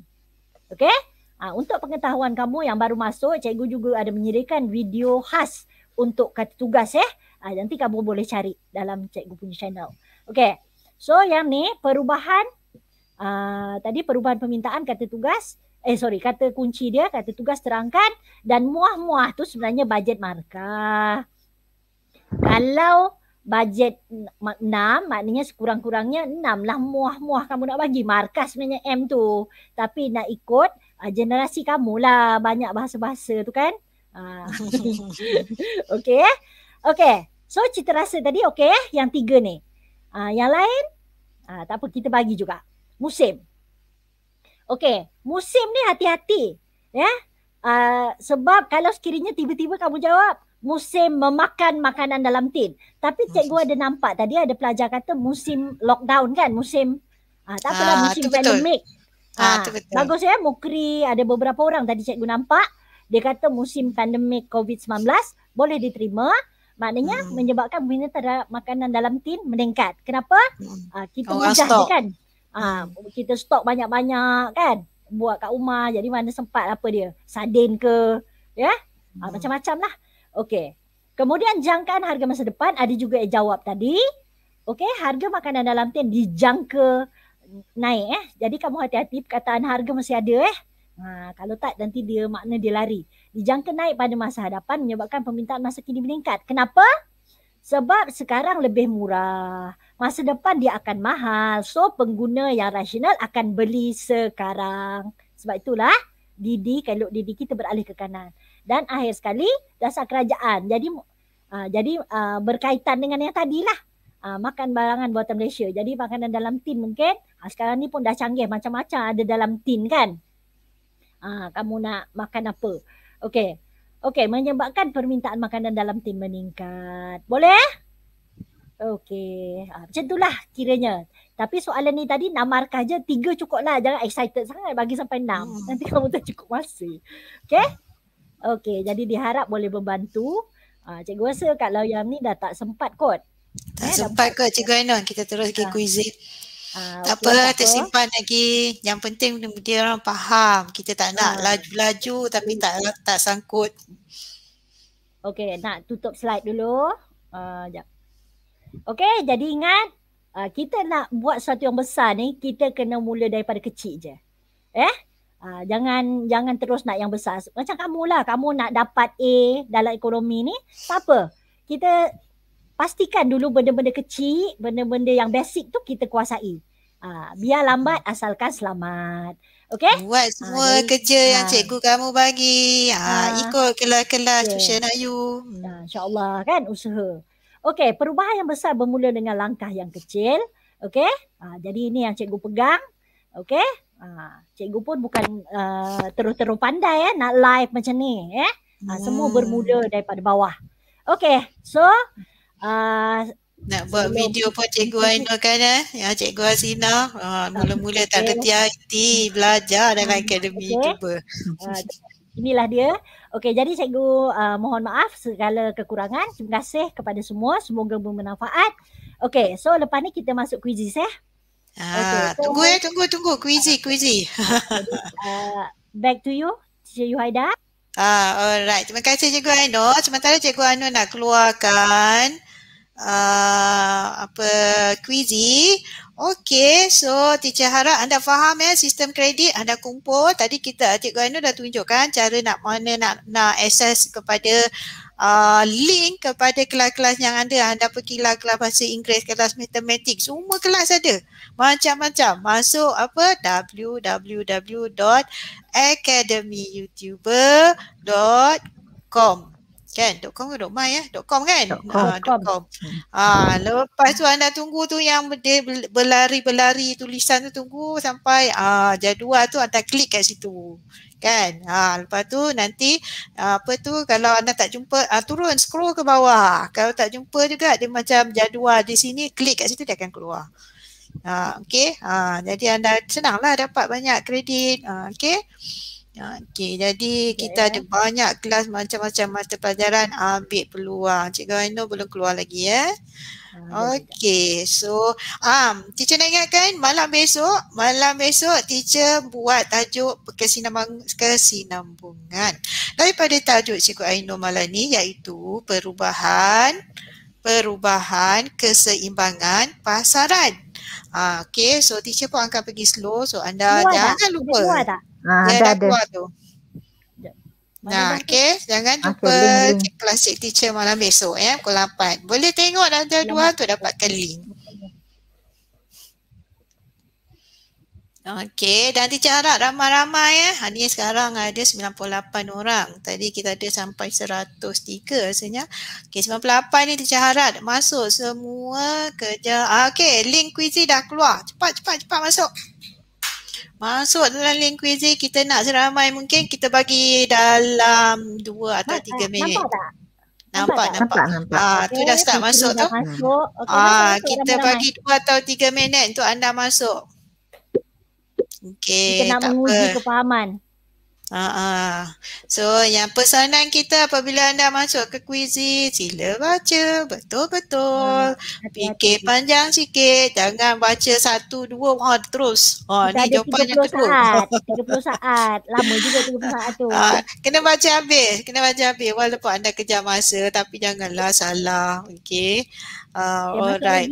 okay ha, untuk pengetahuan kamu yang baru masuk cikgu juga ada menyediakan video khas untuk kata tugas eh ya. Ah ha, nanti kamu boleh cari dalam cikgu punya channel. Okay. So yang ni perubahan uh, tadi perubahan permintaan kata tugas eh sorry kata kunci dia kata tugas terangkan dan muah-muah tu sebenarnya bajet markah. Kalau bajet 6 maknanya sekurang-kurangnya 6 lah muah-muah kamu nak bagi markah sebenarnya M tu. Tapi nak ikut uh, generasi kamu lah banyak bahasa-bahasa tu kan. Uh, <laughs> okay. Okay. So cita rasa tadi okey eh yang tiga ni. Uh, yang lain uh, tak apa kita bagi juga. Musim. Okey, musim ni hati-hati ya. Yeah? Uh, sebab kalau sekiranya tiba-tiba kamu jawab musim memakan makanan dalam tin. Tapi cikgu ada nampak tadi ada pelajar kata musim lockdown kan, musim uh, tak apalah uh, musim pandemic. Ah, uh, bagus ya Mukri ada beberapa orang tadi cikgu nampak dia kata musim pandemik COVID-19 boleh diterima. Maknanya hmm. menyebabkan bina terhadap makanan dalam tin meningkat. Kenapa? Hmm. Uh, kita mudah ni kan. Uh, kita stok banyak-banyak kan. Buat kat rumah. Jadi mana sempat apa dia. Sardin ke. Ya. Yeah? Hmm. Uh, macam-macam lah. Okey. Kemudian jangkaan harga masa depan. Ada juga yang jawab tadi. Okey, Harga makanan dalam tin dijangka naik eh. Jadi kamu hati-hati perkataan harga masih ada eh. Ha, kalau tak nanti dia makna dia lari dijangka naik pada masa hadapan menyebabkan permintaan masa kini meningkat. Kenapa? Sebab sekarang lebih murah. Masa depan dia akan mahal. So pengguna yang rasional akan beli sekarang. Sebab itulah Didi, kalau Didi kita beralih ke kanan. Dan akhir sekali dasar kerajaan. Jadi uh, jadi uh, berkaitan dengan yang tadilah. Uh, makan barangan buatan Malaysia. Jadi makanan dalam tin mungkin. Uh, sekarang ni pun dah canggih macam-macam ada dalam tin kan. Uh, kamu nak makan apa. Okey. Okey, menyebabkan permintaan makanan dalam tim meningkat. Boleh? Okey. Ha, macam itulah kiranya. Tapi soalan ni tadi nak markah je tiga cukup lah. Jangan excited sangat bagi sampai enam. Hmm. Nanti kamu tak cukup masa. Okey? Okey, jadi diharap boleh membantu. Ha, cikgu rasa Kak Layam ni dah tak sempat kot. Tak eh, sempat kot Cikgu Ainun. Kita terus ah. ke ha. Ah, tak apa, apa, tersimpan lagi. Yang penting dia orang faham. Kita tak nak ah. laju-laju hmm. tapi tak tak sangkut. Okey, nak tutup slide dulu. Uh, jap. Okey, jadi ingat uh, kita nak buat sesuatu yang besar ni, kita kena mula daripada kecil je. Eh? Uh, jangan jangan terus nak yang besar. Macam kamu lah, kamu nak dapat A dalam ekonomi ni, tak apa. Kita pastikan dulu benda-benda kecil, benda-benda yang basic tu kita kuasai. Uh, biar lambat asalkan selamat. Okay? Buat ah, semua uh, kerja uh, yang ah. cikgu kamu bagi. Uh, uh, ikut kelas-kelas okay. tuition ayu. Uh, InsyaAllah kan usaha. Okay, perubahan yang besar bermula dengan langkah yang kecil. Okay? Uh, jadi ini yang cikgu pegang. Okay? Uh, cikgu pun bukan uh, terus-terus pandai eh, nak live macam ni. Eh? Uh, hmm. Semua bermula daripada bawah. Okay, so uh, nak buat Sebelum video pun cikgu <laughs> Ainul kan eh ya cikgu Azina uh, mula-mula okay. tak reti hati belajar dalam hmm. akademi okay. cuba uh, inilah dia okey jadi cikgu uh, mohon maaf segala kekurangan terima kasih kepada semua semoga bermanfaat okey so lepas ni kita masuk quizzes eh uh, okay. so, tunggu eh tunggu tunggu quizzi quizzi uh, <laughs> back to you cikgu Yuhaida ah uh, alright terima kasih cikgu Ainul sementara cikgu Ainul nak keluarkan uh, apa kuisi Okey, so teacher harap anda faham ya sistem kredit anda kumpul. Tadi kita Cikgu Ainu dah tunjukkan cara nak mana nak nak access kepada uh, link kepada kelas-kelas yang ada anda pergi lah kelas bahasa Inggeris, kelas matematik, semua kelas ada. Macam-macam. Masuk apa? www.academyyoutuber.com kan dot com ke dot my eh dot com kan dot com, uh, ah uh, lepas tu anda tunggu tu yang dia berlari-berlari tulisan tu tunggu sampai uh, jadual tu anda klik kat situ kan ha, lepas tu nanti apa tu kalau anda tak jumpa uh, turun scroll ke bawah kalau tak jumpa juga dia macam jadual di sini klik kat situ dia akan keluar ah okey ah jadi anda senanglah dapat banyak kredit ah okey Okay, jadi kita ada banyak kelas macam-macam mata pelajaran ambil peluang. Cikgu Aino belum keluar lagi ya. Eh? Okey, so um, teacher nak ingatkan malam besok, malam besok teacher buat tajuk kesinambungan. kesinambungan. Daripada tajuk Cikgu Aino malam ni iaitu perubahan perubahan keseimbangan pasaran. Ah, okay, so teacher pun akan pergi slow. So anda keluar jangan dah. lupa. Keluar tak? Ha, dia ada, dah ada. keluar tu. Nah, okay. Jangan okay, lupa klasik teacher malam besok ya, pukul 8. Boleh tengok ada dua tu dapatkan link. Okey, dan nanti carak ramai-ramai ya. Eh. Hari ini sekarang ada 98 orang. Tadi kita ada sampai 103 rasanya. Okey, 98 ni tercarak masuk semua kerja. Ah, okey, link quiz dah keluar. Cepat cepat cepat masuk. Masuk dalam link quiz kita nak seramai mungkin kita bagi dalam 2 atau 3 minit. Nampak tak? Nampak, nampak. nampak. nampak. Ah, okay, tu dah start masuk tu. Masuk. Okay, ah, masuk kita bagi 2 atau 3 minit untuk anda masuk. Okay, kita nak menguji apa. kepahaman. Uh-uh. So yang pesanan kita apabila anda masuk ke kuisi, sila baca betul-betul. Hmm, Fikir panjang sikit, jangan baca satu, dua, oh, terus. Oh, kita ni jawapannya terus. 30 saat, <laughs> saat. Lama juga 30 saat tu. Uh, kena baca habis, kena baca habis. Walaupun anda kejar masa, tapi janganlah salah. Okay. Uh, alright.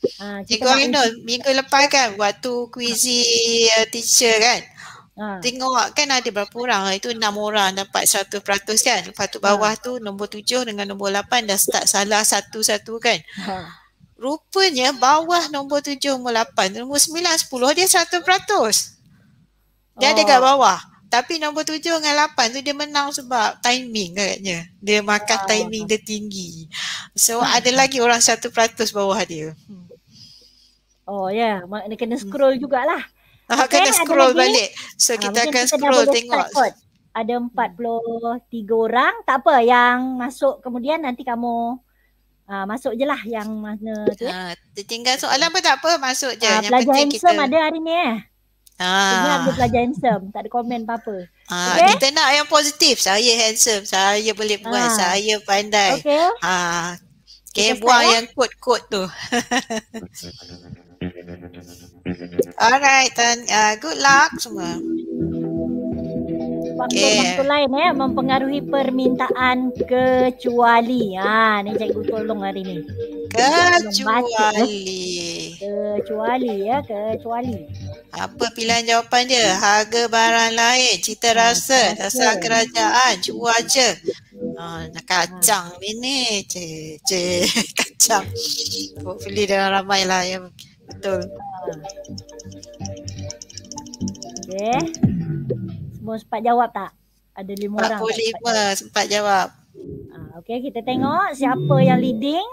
Ha, cikgu Ainul, minggu lepas kan waktu kuizi uh, teacher kan. Ha. Tengok kan ada berapa orang. Itu enam orang dapat peratus kan. Lepas tu bawah ha. tu nombor tujuh dengan nombor lapan dah start salah satu-satu kan. Ha. Rupanya bawah nombor tujuh, nombor lapan, nombor sembilan, sepuluh dia satu peratus. Dia oh. ada kat oh. bawah. Tapi nombor tujuh dengan lapan tu dia menang sebab timing katnya. Dia makan timing dia tinggi. So hmm. ada lagi orang satu peratus bawah dia. Hmm. Oh ya, yeah. nak kena scroll hmm. jugalah. Ah, okay, kena scroll lagi. balik. So ah, kita ah, akan kita tengok. Kot. Ada 43 orang. Tak apa yang masuk kemudian nanti kamu ah, masuk je lah yang mana tu. Ya. Ah, tertinggal soalan pun tak apa masuk je. Ah, yang pelajar penting handsome kita... ada hari ni eh. Ah. Ini ada pelajar handsome. Tak ada komen apa-apa. Ah, okay? Kita nak yang positif. Saya handsome. Saya boleh buat. Ah. Saya pandai. Okay. Ah. Okay, buang ya. yang kod-kod tu. <laughs> Alright, then uh, ah, good luck semua. Waktu-waktu lain eh, mempengaruhi permintaan kecuali. Ha, ni cikgu tolong hari ni. Kecuali. Kecuali ya, kecuali. Apa pilihan jawapan dia? Harga barang lain, cita ha, rasa, dasar kerajaan, cuaca. Ha, nak kacang ha. ni cik, cik, <laughs> kacang. Hopefully dia ramai lah ya betul. Okay. Semua sempat jawab tak? Ada lima orang. 45 lima sempat, sempat jawab. jawab. Ah, okay, kita tengok siapa yang leading.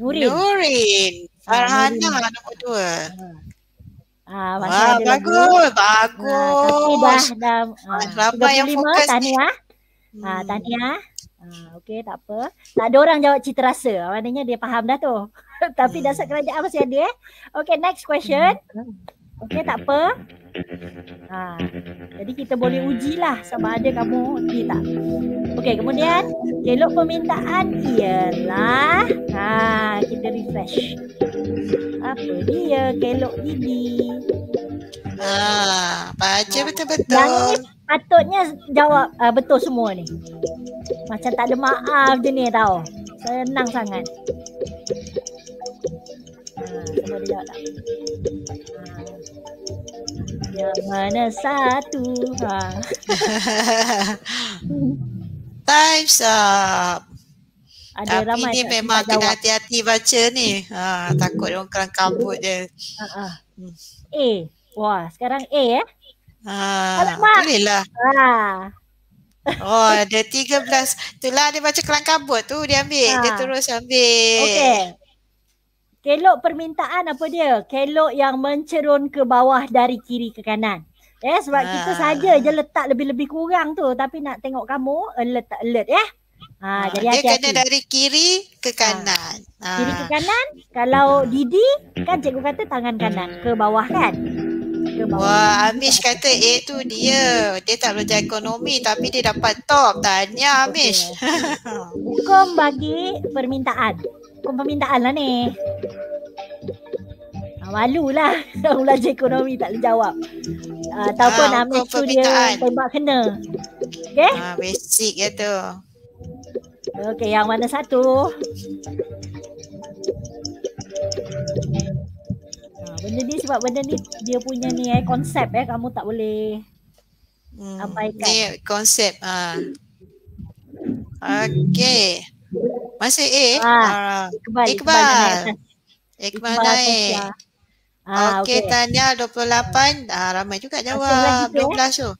Nurin. Nurin. Ah, Farhana ah, nombor dua. Ah, ah bagus. Lagi. Bagus. Ah, dah, dah, ah, Ramai 35, yang fokus tahniah. ni. Ah, hmm. tahniah. Ah, okay, tak apa. Tak ada orang jawab citra rasa. Maknanya dia faham dah tu. <laughs> Tapi dasar kerajaan masih ada eh. Okay, next question. Okay, tak apa. Ha. Jadi kita boleh uji lah sama ada kamu okey tak. Okay, kemudian Kelok permintaan ialah ha, kita refresh. Apa dia gelok gigi? Ha, baca betul-betul. Yang ni patutnya jawab uh, betul semua ni. Macam tak ada maaf je ni tau. Senang sangat. Yang mana satu? Ha. <laughs> Time's up. Ada Tapi ramai ni memang kena hati-hati baca ni. Ha, takut orang kelang kabut je. Ha, ha. A. Wah, sekarang A eh. Ha, boleh lah. Ha. Oh, ada 13. Itulah dia baca kelang kabut tu dia ambil. Ha. Dia terus ambil. Okey. Kelok permintaan apa dia? Kelok yang mencerun ke bawah dari kiri ke kanan. Ya eh, sebab ha. kita ah. saja je letak lebih-lebih kurang tu tapi nak tengok kamu alert eh, alert ya. Eh? Ha, ha jadi hati-hati. Dia kena dari kiri ke kanan. Ha. Ha. Kiri ke kanan kalau Didi kan cikgu kata tangan kanan ke bawah kan? Ke bawah. Wah, Amish kata A eh, tu dia. Dia tak belajar ekonomi tapi dia dapat top. Tanya Amish. Okay. <laughs> Hukum bagi permintaan pun permintaan lah ni. Ah, malu lah. <laughs> Belajar ekonomi tak boleh jawab. Uh, ataupun ah, ambil ah, tu dia tembak kena. Okay? Ah, basic ya tu. Okay, yang mana satu? Ah, benda ni sebab benda ni dia punya ni eh, konsep eh. Kamu tak boleh hmm, Ni konsep. Ah. Okay. Okay. Masih A. Eh? Ah, Iqbal. Iqbal. Iqbal Naik. Ah, okay, okay, Tanya 28. Ah, ramai juga jawab. Masih lagi 12 tu.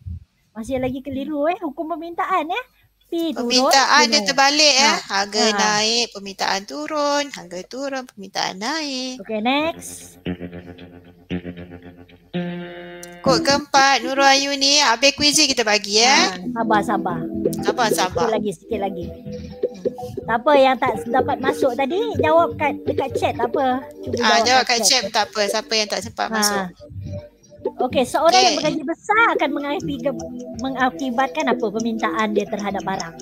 Masih lagi keliru eh. Hukum permintaan eh. P turun. Permintaan dia terbalik eh. Ha. Harga ha. naik, permintaan turun. Harga turun, permintaan naik. Okay, next. Kod keempat Nurul Ayu ni habis kuizik kita bagi ya. Ha. Sabar, sabar. Sabar, sabar. Sikit lagi, sikit lagi apa yang tak dapat masuk tadi jawab kat dekat chat apa. Cuba ah, jawab kat, kat chat. tak apa siapa yang tak sempat ha. Ah. masuk. Okey, seorang okay. yang bergaji besar akan mengakibatkan apa permintaan dia terhadap barang.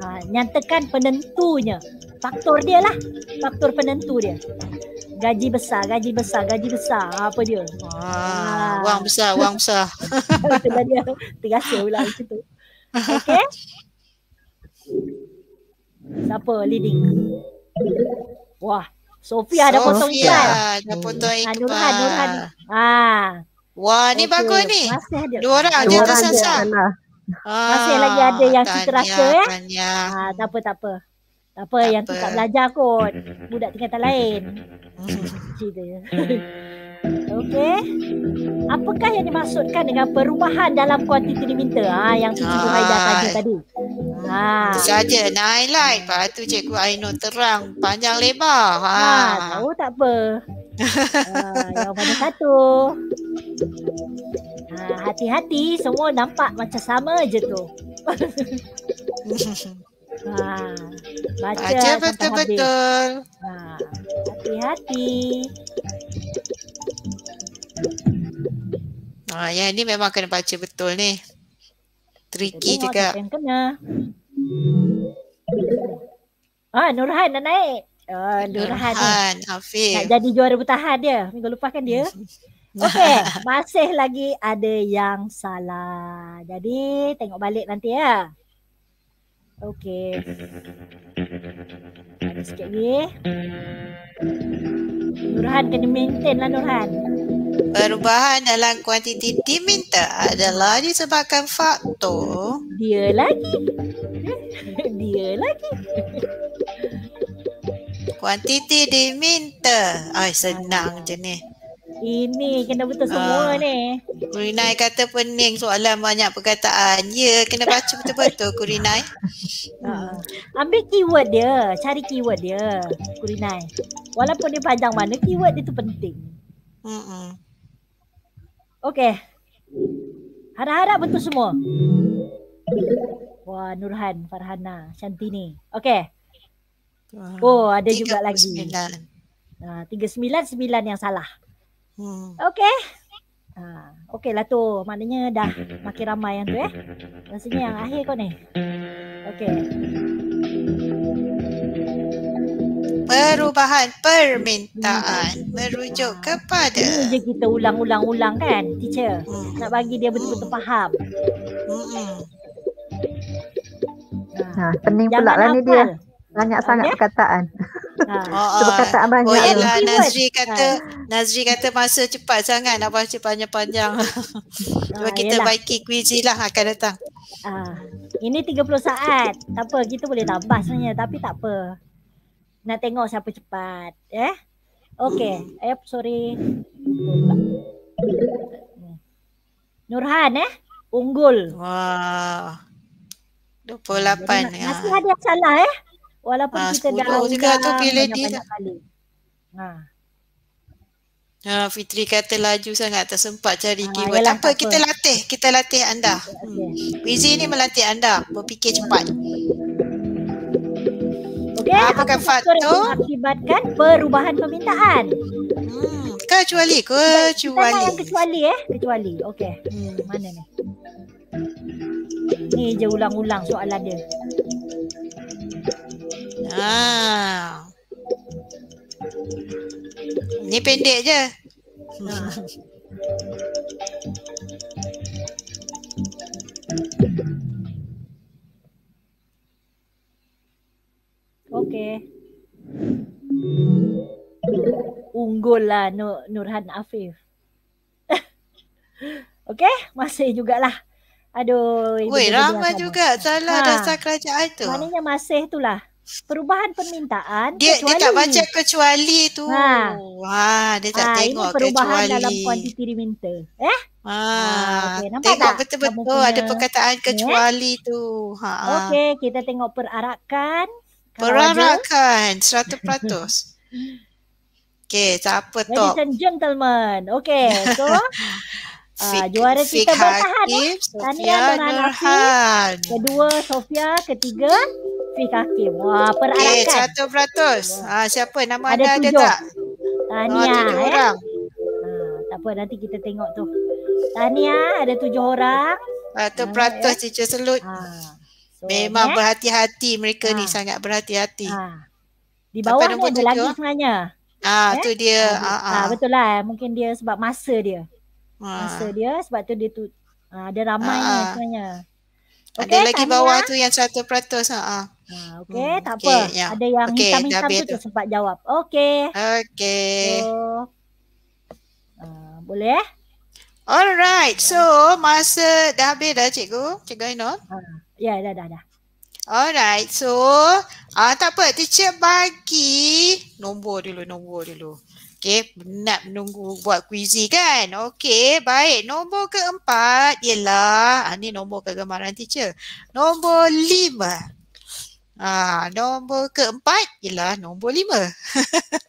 Ha, nyatakan penentunya. Faktor dia lah. Faktor penentu dia. Gaji besar, gaji besar, gaji besar. Ah, apa dia? Wah, ha. wang besar, wang besar. <laughs> Terima kasih pula macam tu. Okey. <laughs> Siapa leading? Wah, Sofia ada potong iklan. Sofia ada potong ah, iklan. Ah, Nurhan, Nurhan. Ah. Wah, ni okay. bagus ni. Masih ada. Dua orang aja tersasar. Ah, Masih lagi ada yang tanya, citerasa tanya. eh. Tanya. Ah, tak apa, tak apa. Tak apa, tak yang apa. tu tak belajar kot. Budak tingkatan lain. <laughs> Cik dia. <laughs> Okey. Apakah yang dimaksudkan dengan perubahan dalam kuantiti diminta? Ha, yang Cikgu Haida tadi ah. tadi. Ha. saja nak highlight. Lepas tu Cikgu Aino terang panjang lebar. Ha. ha tahu tak apa. ha, yang mana satu? Ha, hati-hati semua nampak macam sama je tu. <laughs> Ha, baca, baca betul-betul. Habis. hati-hati. Ha, ah, yang ni memang kena baca betul ni. Tricky Tengok juga. Yang kena. Ah, Nurhan dah naik. Ah, Nurhan. Nurhan, Hafiz. Nak jadi juara bertahan dia. Minggu lupa kan dia. <laughs> Okey, masih lagi ada yang salah. Jadi, tengok balik nanti ya. Okey. Ada Nurhan kena maintain lah Nurhan. Perubahan dalam kuantiti diminta adalah disebabkan faktor dia lagi. <laughs> Dia lagi. Kuantiti diminta. ay senang je ni. Ini kena betul semua uh, ni. Kurinai kata pening soalan banyak perkataan. Ya, kena baca betul-betul Kurinai. Uh, ambil keyword dia, cari keyword dia, Kurinai. Walaupun dia panjang mana, keyword dia tu penting. Hmm. Uh-uh. Okey. Harap-harap betul semua. Wah, Nurhan, Farhana, Shantini. Okey. Oh, ada 39. juga lagi. Ah, tiga sembilan. sembilan yang salah. Hmm. Okey. Ha, Okey lah tu. Maknanya dah makin ramai yang tu eh. Rasanya yang akhir kau ni. Okey perubahan permintaan merujuk kepada ini je kita ulang-ulang-ulang kan teacher nak bagi dia betul-betul faham Nah, ha. ha, pening pula lah ni dia. Banyak ha, sangat ya? perkataan. Ha. Oh, <laughs> perkataan banyak. Oh, yelah, Nazri kata, ha. Nazri kata masa cepat sangat nak baca panjang-panjang. <laughs> Cuba ha, kita baiki kuizi lah akan datang. Ha. Ini 30 saat. Tak apa, kita boleh tambah sebenarnya. Tapi tak apa nak tengok siapa cepat eh okey eh sorry Nurhan eh unggul wah 28 Jadi, ya masih ada yang salah eh walaupun ha, kita dah juga tu pilih dia ha Ha, Fitri kata laju sangat tak sempat cari ha, keyword. Tak apa, kita latih, kita latih anda. Okay. Hmm. Busy ni melatih anda berfikir cepat kemudian apakah faktor itu mengakibatkan perubahan permintaan? Hmm, kecuali, kecuali. Kita yang kecuali eh, kecuali. Okey. Hmm, mana ni? Ni je ulang-ulang soalan dia. Ah. Ni pendek je. Hmm. <laughs> adalah Nur, Nurhan Afif. <laughs> okay masih jugalah. Aduh, ibu Weh, ramai agama. juga salah ha. dasar kerajaan tu. Maknanya masih itulah. Perubahan permintaan dia, kecuali. Dia tak baca kecuali tu. Ha. Wah, ha, dia tak ha, tengok ini perubahan kecuali. dalam kuantiti diminta. Eh? Ha. Ah, okay, tengok betul-betul punya... ada perkataan eh? kecuali yeah. tu. Ha, ha. Okey, kita tengok perarakan. Perarakan, 100%. Okay, siapa top? Ladies and gentlemen. Okay, so <laughs> uh, juara kita Fik bertahan. Eh. Hakim, eh. Sofia Nurhan. Kedua, Sofia. Ketiga, Fik Hakim. Wah, perarakan. Okay, satu peratus. Ah, siapa? Nama ada anda tujuh. ada tak? Tahniah. Oh, tujuh eh. orang. Ah, tak apa, nanti kita tengok tu. Tania ada tujuh orang. Satu ah, peratus, eh. selut. Ah. So, Memang eh. berhati-hati mereka ah. ni, sangat berhati-hati. Ah. Di bawah ni ada lagi sebenarnya. Orang. Ah eh? tu dia. Ah, ah, ah, ah. betul lah. Mungkin dia sebab masa dia. Ah. Masa dia sebab tu dia tu ah, ada ramai ah, ni ah. sebenarnya. Okay, ada lagi bawah ah. tu yang 100%. Ah. Ah, okay, hmm, tak okay, apa. Ya. Ada yang okay, hitam-hitam tu, tu sempat jawab. Okay. Okay. So, ah, boleh eh? Alright, so masa dah habis dah cikgu, cikgu Ainul? Ya, dah, dah, dah. Alright, so Ah tak apa, teacher bagi nombor dulu, nombor dulu. Okey, nak menunggu buat kuisi kan? Okey, baik. Nombor keempat ialah, ah, ni nombor kegemaran teacher. Nombor lima. Ah, nombor keempat ialah nombor lima. <laughs>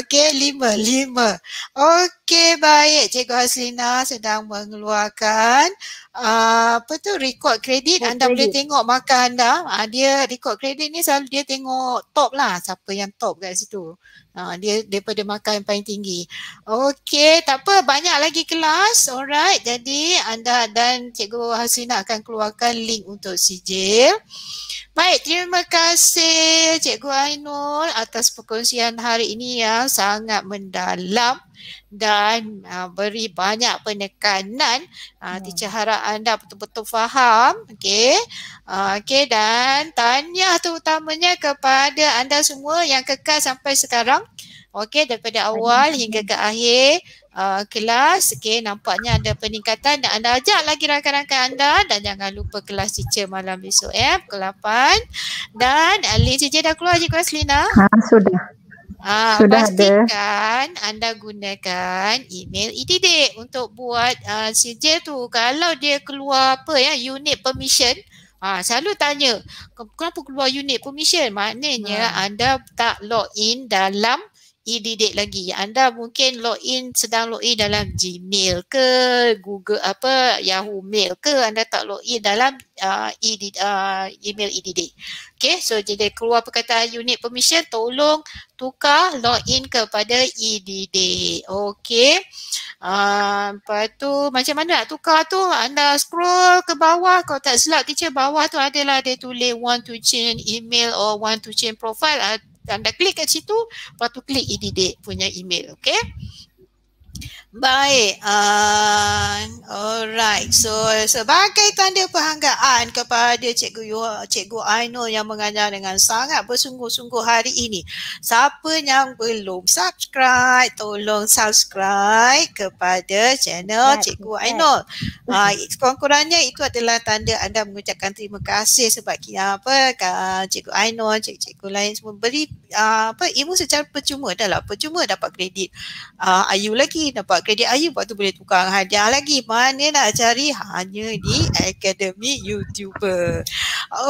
Okey, lima, lima. Okey, baik. Cikgu Haslina sedang mengeluarkan uh, apa tu rekod kredit. Anda kredit. boleh tengok markah anda. Uh, dia rekod kredit ni selalu dia tengok top lah. Siapa yang top kat situ. Ha, dia daripada markah yang paling tinggi. Okey, tak apa. Banyak lagi kelas. Alright. Jadi anda dan Cikgu Hasina akan keluarkan link untuk sijil. Baik, terima kasih Cikgu Ainul atas perkongsian hari ini yang sangat mendalam dan uh, beri banyak penekanan uh, hmm. teacher ya. harap anda betul-betul faham okey uh, okey dan tanya terutamanya kepada anda semua yang kekal sampai sekarang okey daripada awal hingga ke akhir Uh, kelas okay, nampaknya ada peningkatan dan anda ajak lagi rakan-rakan anda dan jangan lupa kelas teacher malam besok ya eh, pukul 8 dan uh, link teacher dah keluar je kelas Lina ha, sudah Ah, Sudah pastikan ada. anda gunakan email EDD untuk buat uh, ah, sijil tu. Kalau dia keluar apa ya, unit permission, ah, selalu tanya, kenapa keluar unit permission? Maknanya hmm. anda tak login dalam EDD lagi. Anda mungkin login, sedang login dalam Gmail ke, Google apa, Yahoo Mail ke, anda tak login dalam uh, uh, email EDD. Okay, so jadi keluar perkataan unit permission, tolong tukar login kepada EDD. Okay, uh, lepas tu macam mana nak tukar tu? Anda scroll ke bawah, kalau tak silap teacher, bawah tu adalah dia tulis want to change email or want to change profile. Ah, anda klik kat situ, lepas tu klik EDD punya email. Okay. Baik. Uh, alright. So sebagai tanda penghargaan kepada Cikgu Cikgu Ainul yang mengajar dengan sangat bersungguh-sungguh hari ini. Siapa yang belum subscribe, tolong subscribe kepada channel Cikgu Ainul. Uh, ah, Sekurang-kurangnya itu adalah tanda anda mengucapkan terima kasih sebab kenapa Cikgu Ainul, Cik cikgu lain semua beri uh, apa, ilmu secara percuma. Dah lah, percuma dapat kredit. Uh, ah, Ayu lagi dapat dapat kredit akhir waktu boleh tukar hadiah lagi. Mana nak cari? Hanya di Academy YouTuber.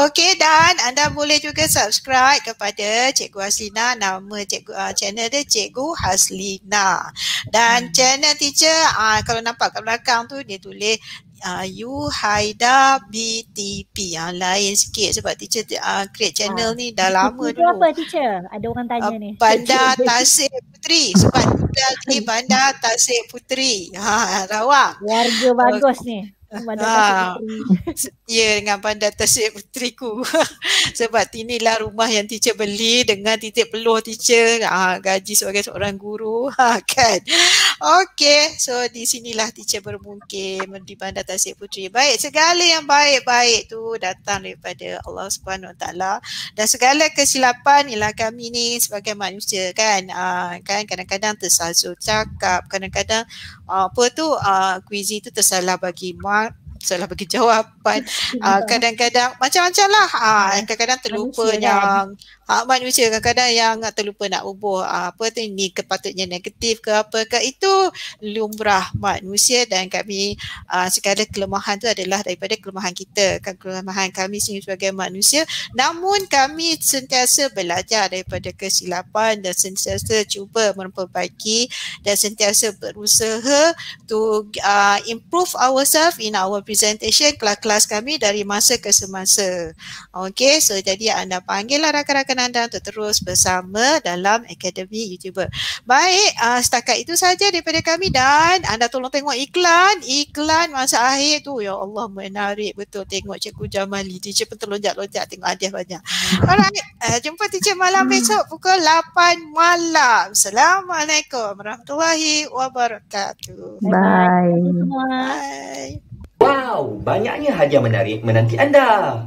Okay dan anda boleh juga subscribe kepada Cikgu Haslina. Nama cikgu uh, channel dia Cikgu Haslina. Dan hmm. channel teacher uh, kalau nampak kat belakang tu dia tulis Ayu Haida BTP yang ah, lain sikit sebab teacher uh, create ah. channel ha. ni dah lama itu dulu. apa teacher? Ada orang tanya uh, <laughs> ni. Banda Tasik Puteri sebab dia ni Banda Tasik Puteri. Ha Rawang. Warga bagus uh, ni. Pandan ah. Tasik <laughs> Ya dengan Pandan Tasik Puteri ku <laughs> Sebab inilah rumah yang teacher beli Dengan titik peluh teacher ha, Gaji sebagai seorang guru ha, <laughs> kan? Okay So di sinilah teacher bermukim Di Pandan Tasik Puteri Baik segala yang baik-baik tu Datang daripada Allah Subhanahu Taala Dan segala kesilapan Ialah kami ni sebagai manusia kan ha, kan Kadang-kadang tersasul cakap Kadang-kadang apa tu uh, ah, kuizi tu tersalah bagi mark salah bagi <laughs> jawapan uh, <laughs> kadang-kadang macam-macam lah uh, kadang-kadang terlupa yang Hak ah, manusia kadang-kadang yang terlupa nak ubah apa tu ni kepatutnya negatif ke apa ke itu lumrah manusia dan kami uh, ah, segala kelemahan tu adalah daripada kelemahan kita kan kelemahan kami sendiri sebagai manusia namun kami sentiasa belajar daripada kesilapan dan sentiasa cuba memperbaiki dan sentiasa berusaha to uh, improve ourselves in our presentation kelas-kelas kami dari masa ke semasa. Okay so jadi anda panggil lah rakan-rakan anda untuk terus bersama dalam Akademi YouTuber. Baik, uh, setakat itu saja daripada kami dan anda tolong tengok iklan. Iklan masa akhir tu, ya Allah menarik betul tengok Cikgu Jamali. Teacher pun terlonjak-lonjak tengok hadiah banyak. Alright, uh, jumpa teacher malam hmm. besok pukul 8 malam. Assalamualaikum warahmatullahi wabarakatuh. Bye. Bye. Wow, banyaknya hadiah menarik menanti anda.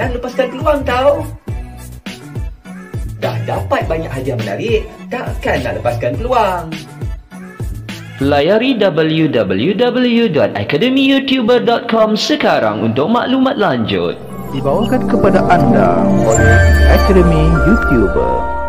Jangan lepaskan peluang tau. Dah dapat banyak hadiah menarik, takkan nak lepaskan peluang. Layari www.academyyoutuber.com sekarang untuk maklumat lanjut. Dibawakan kepada anda oleh Akademi Youtuber.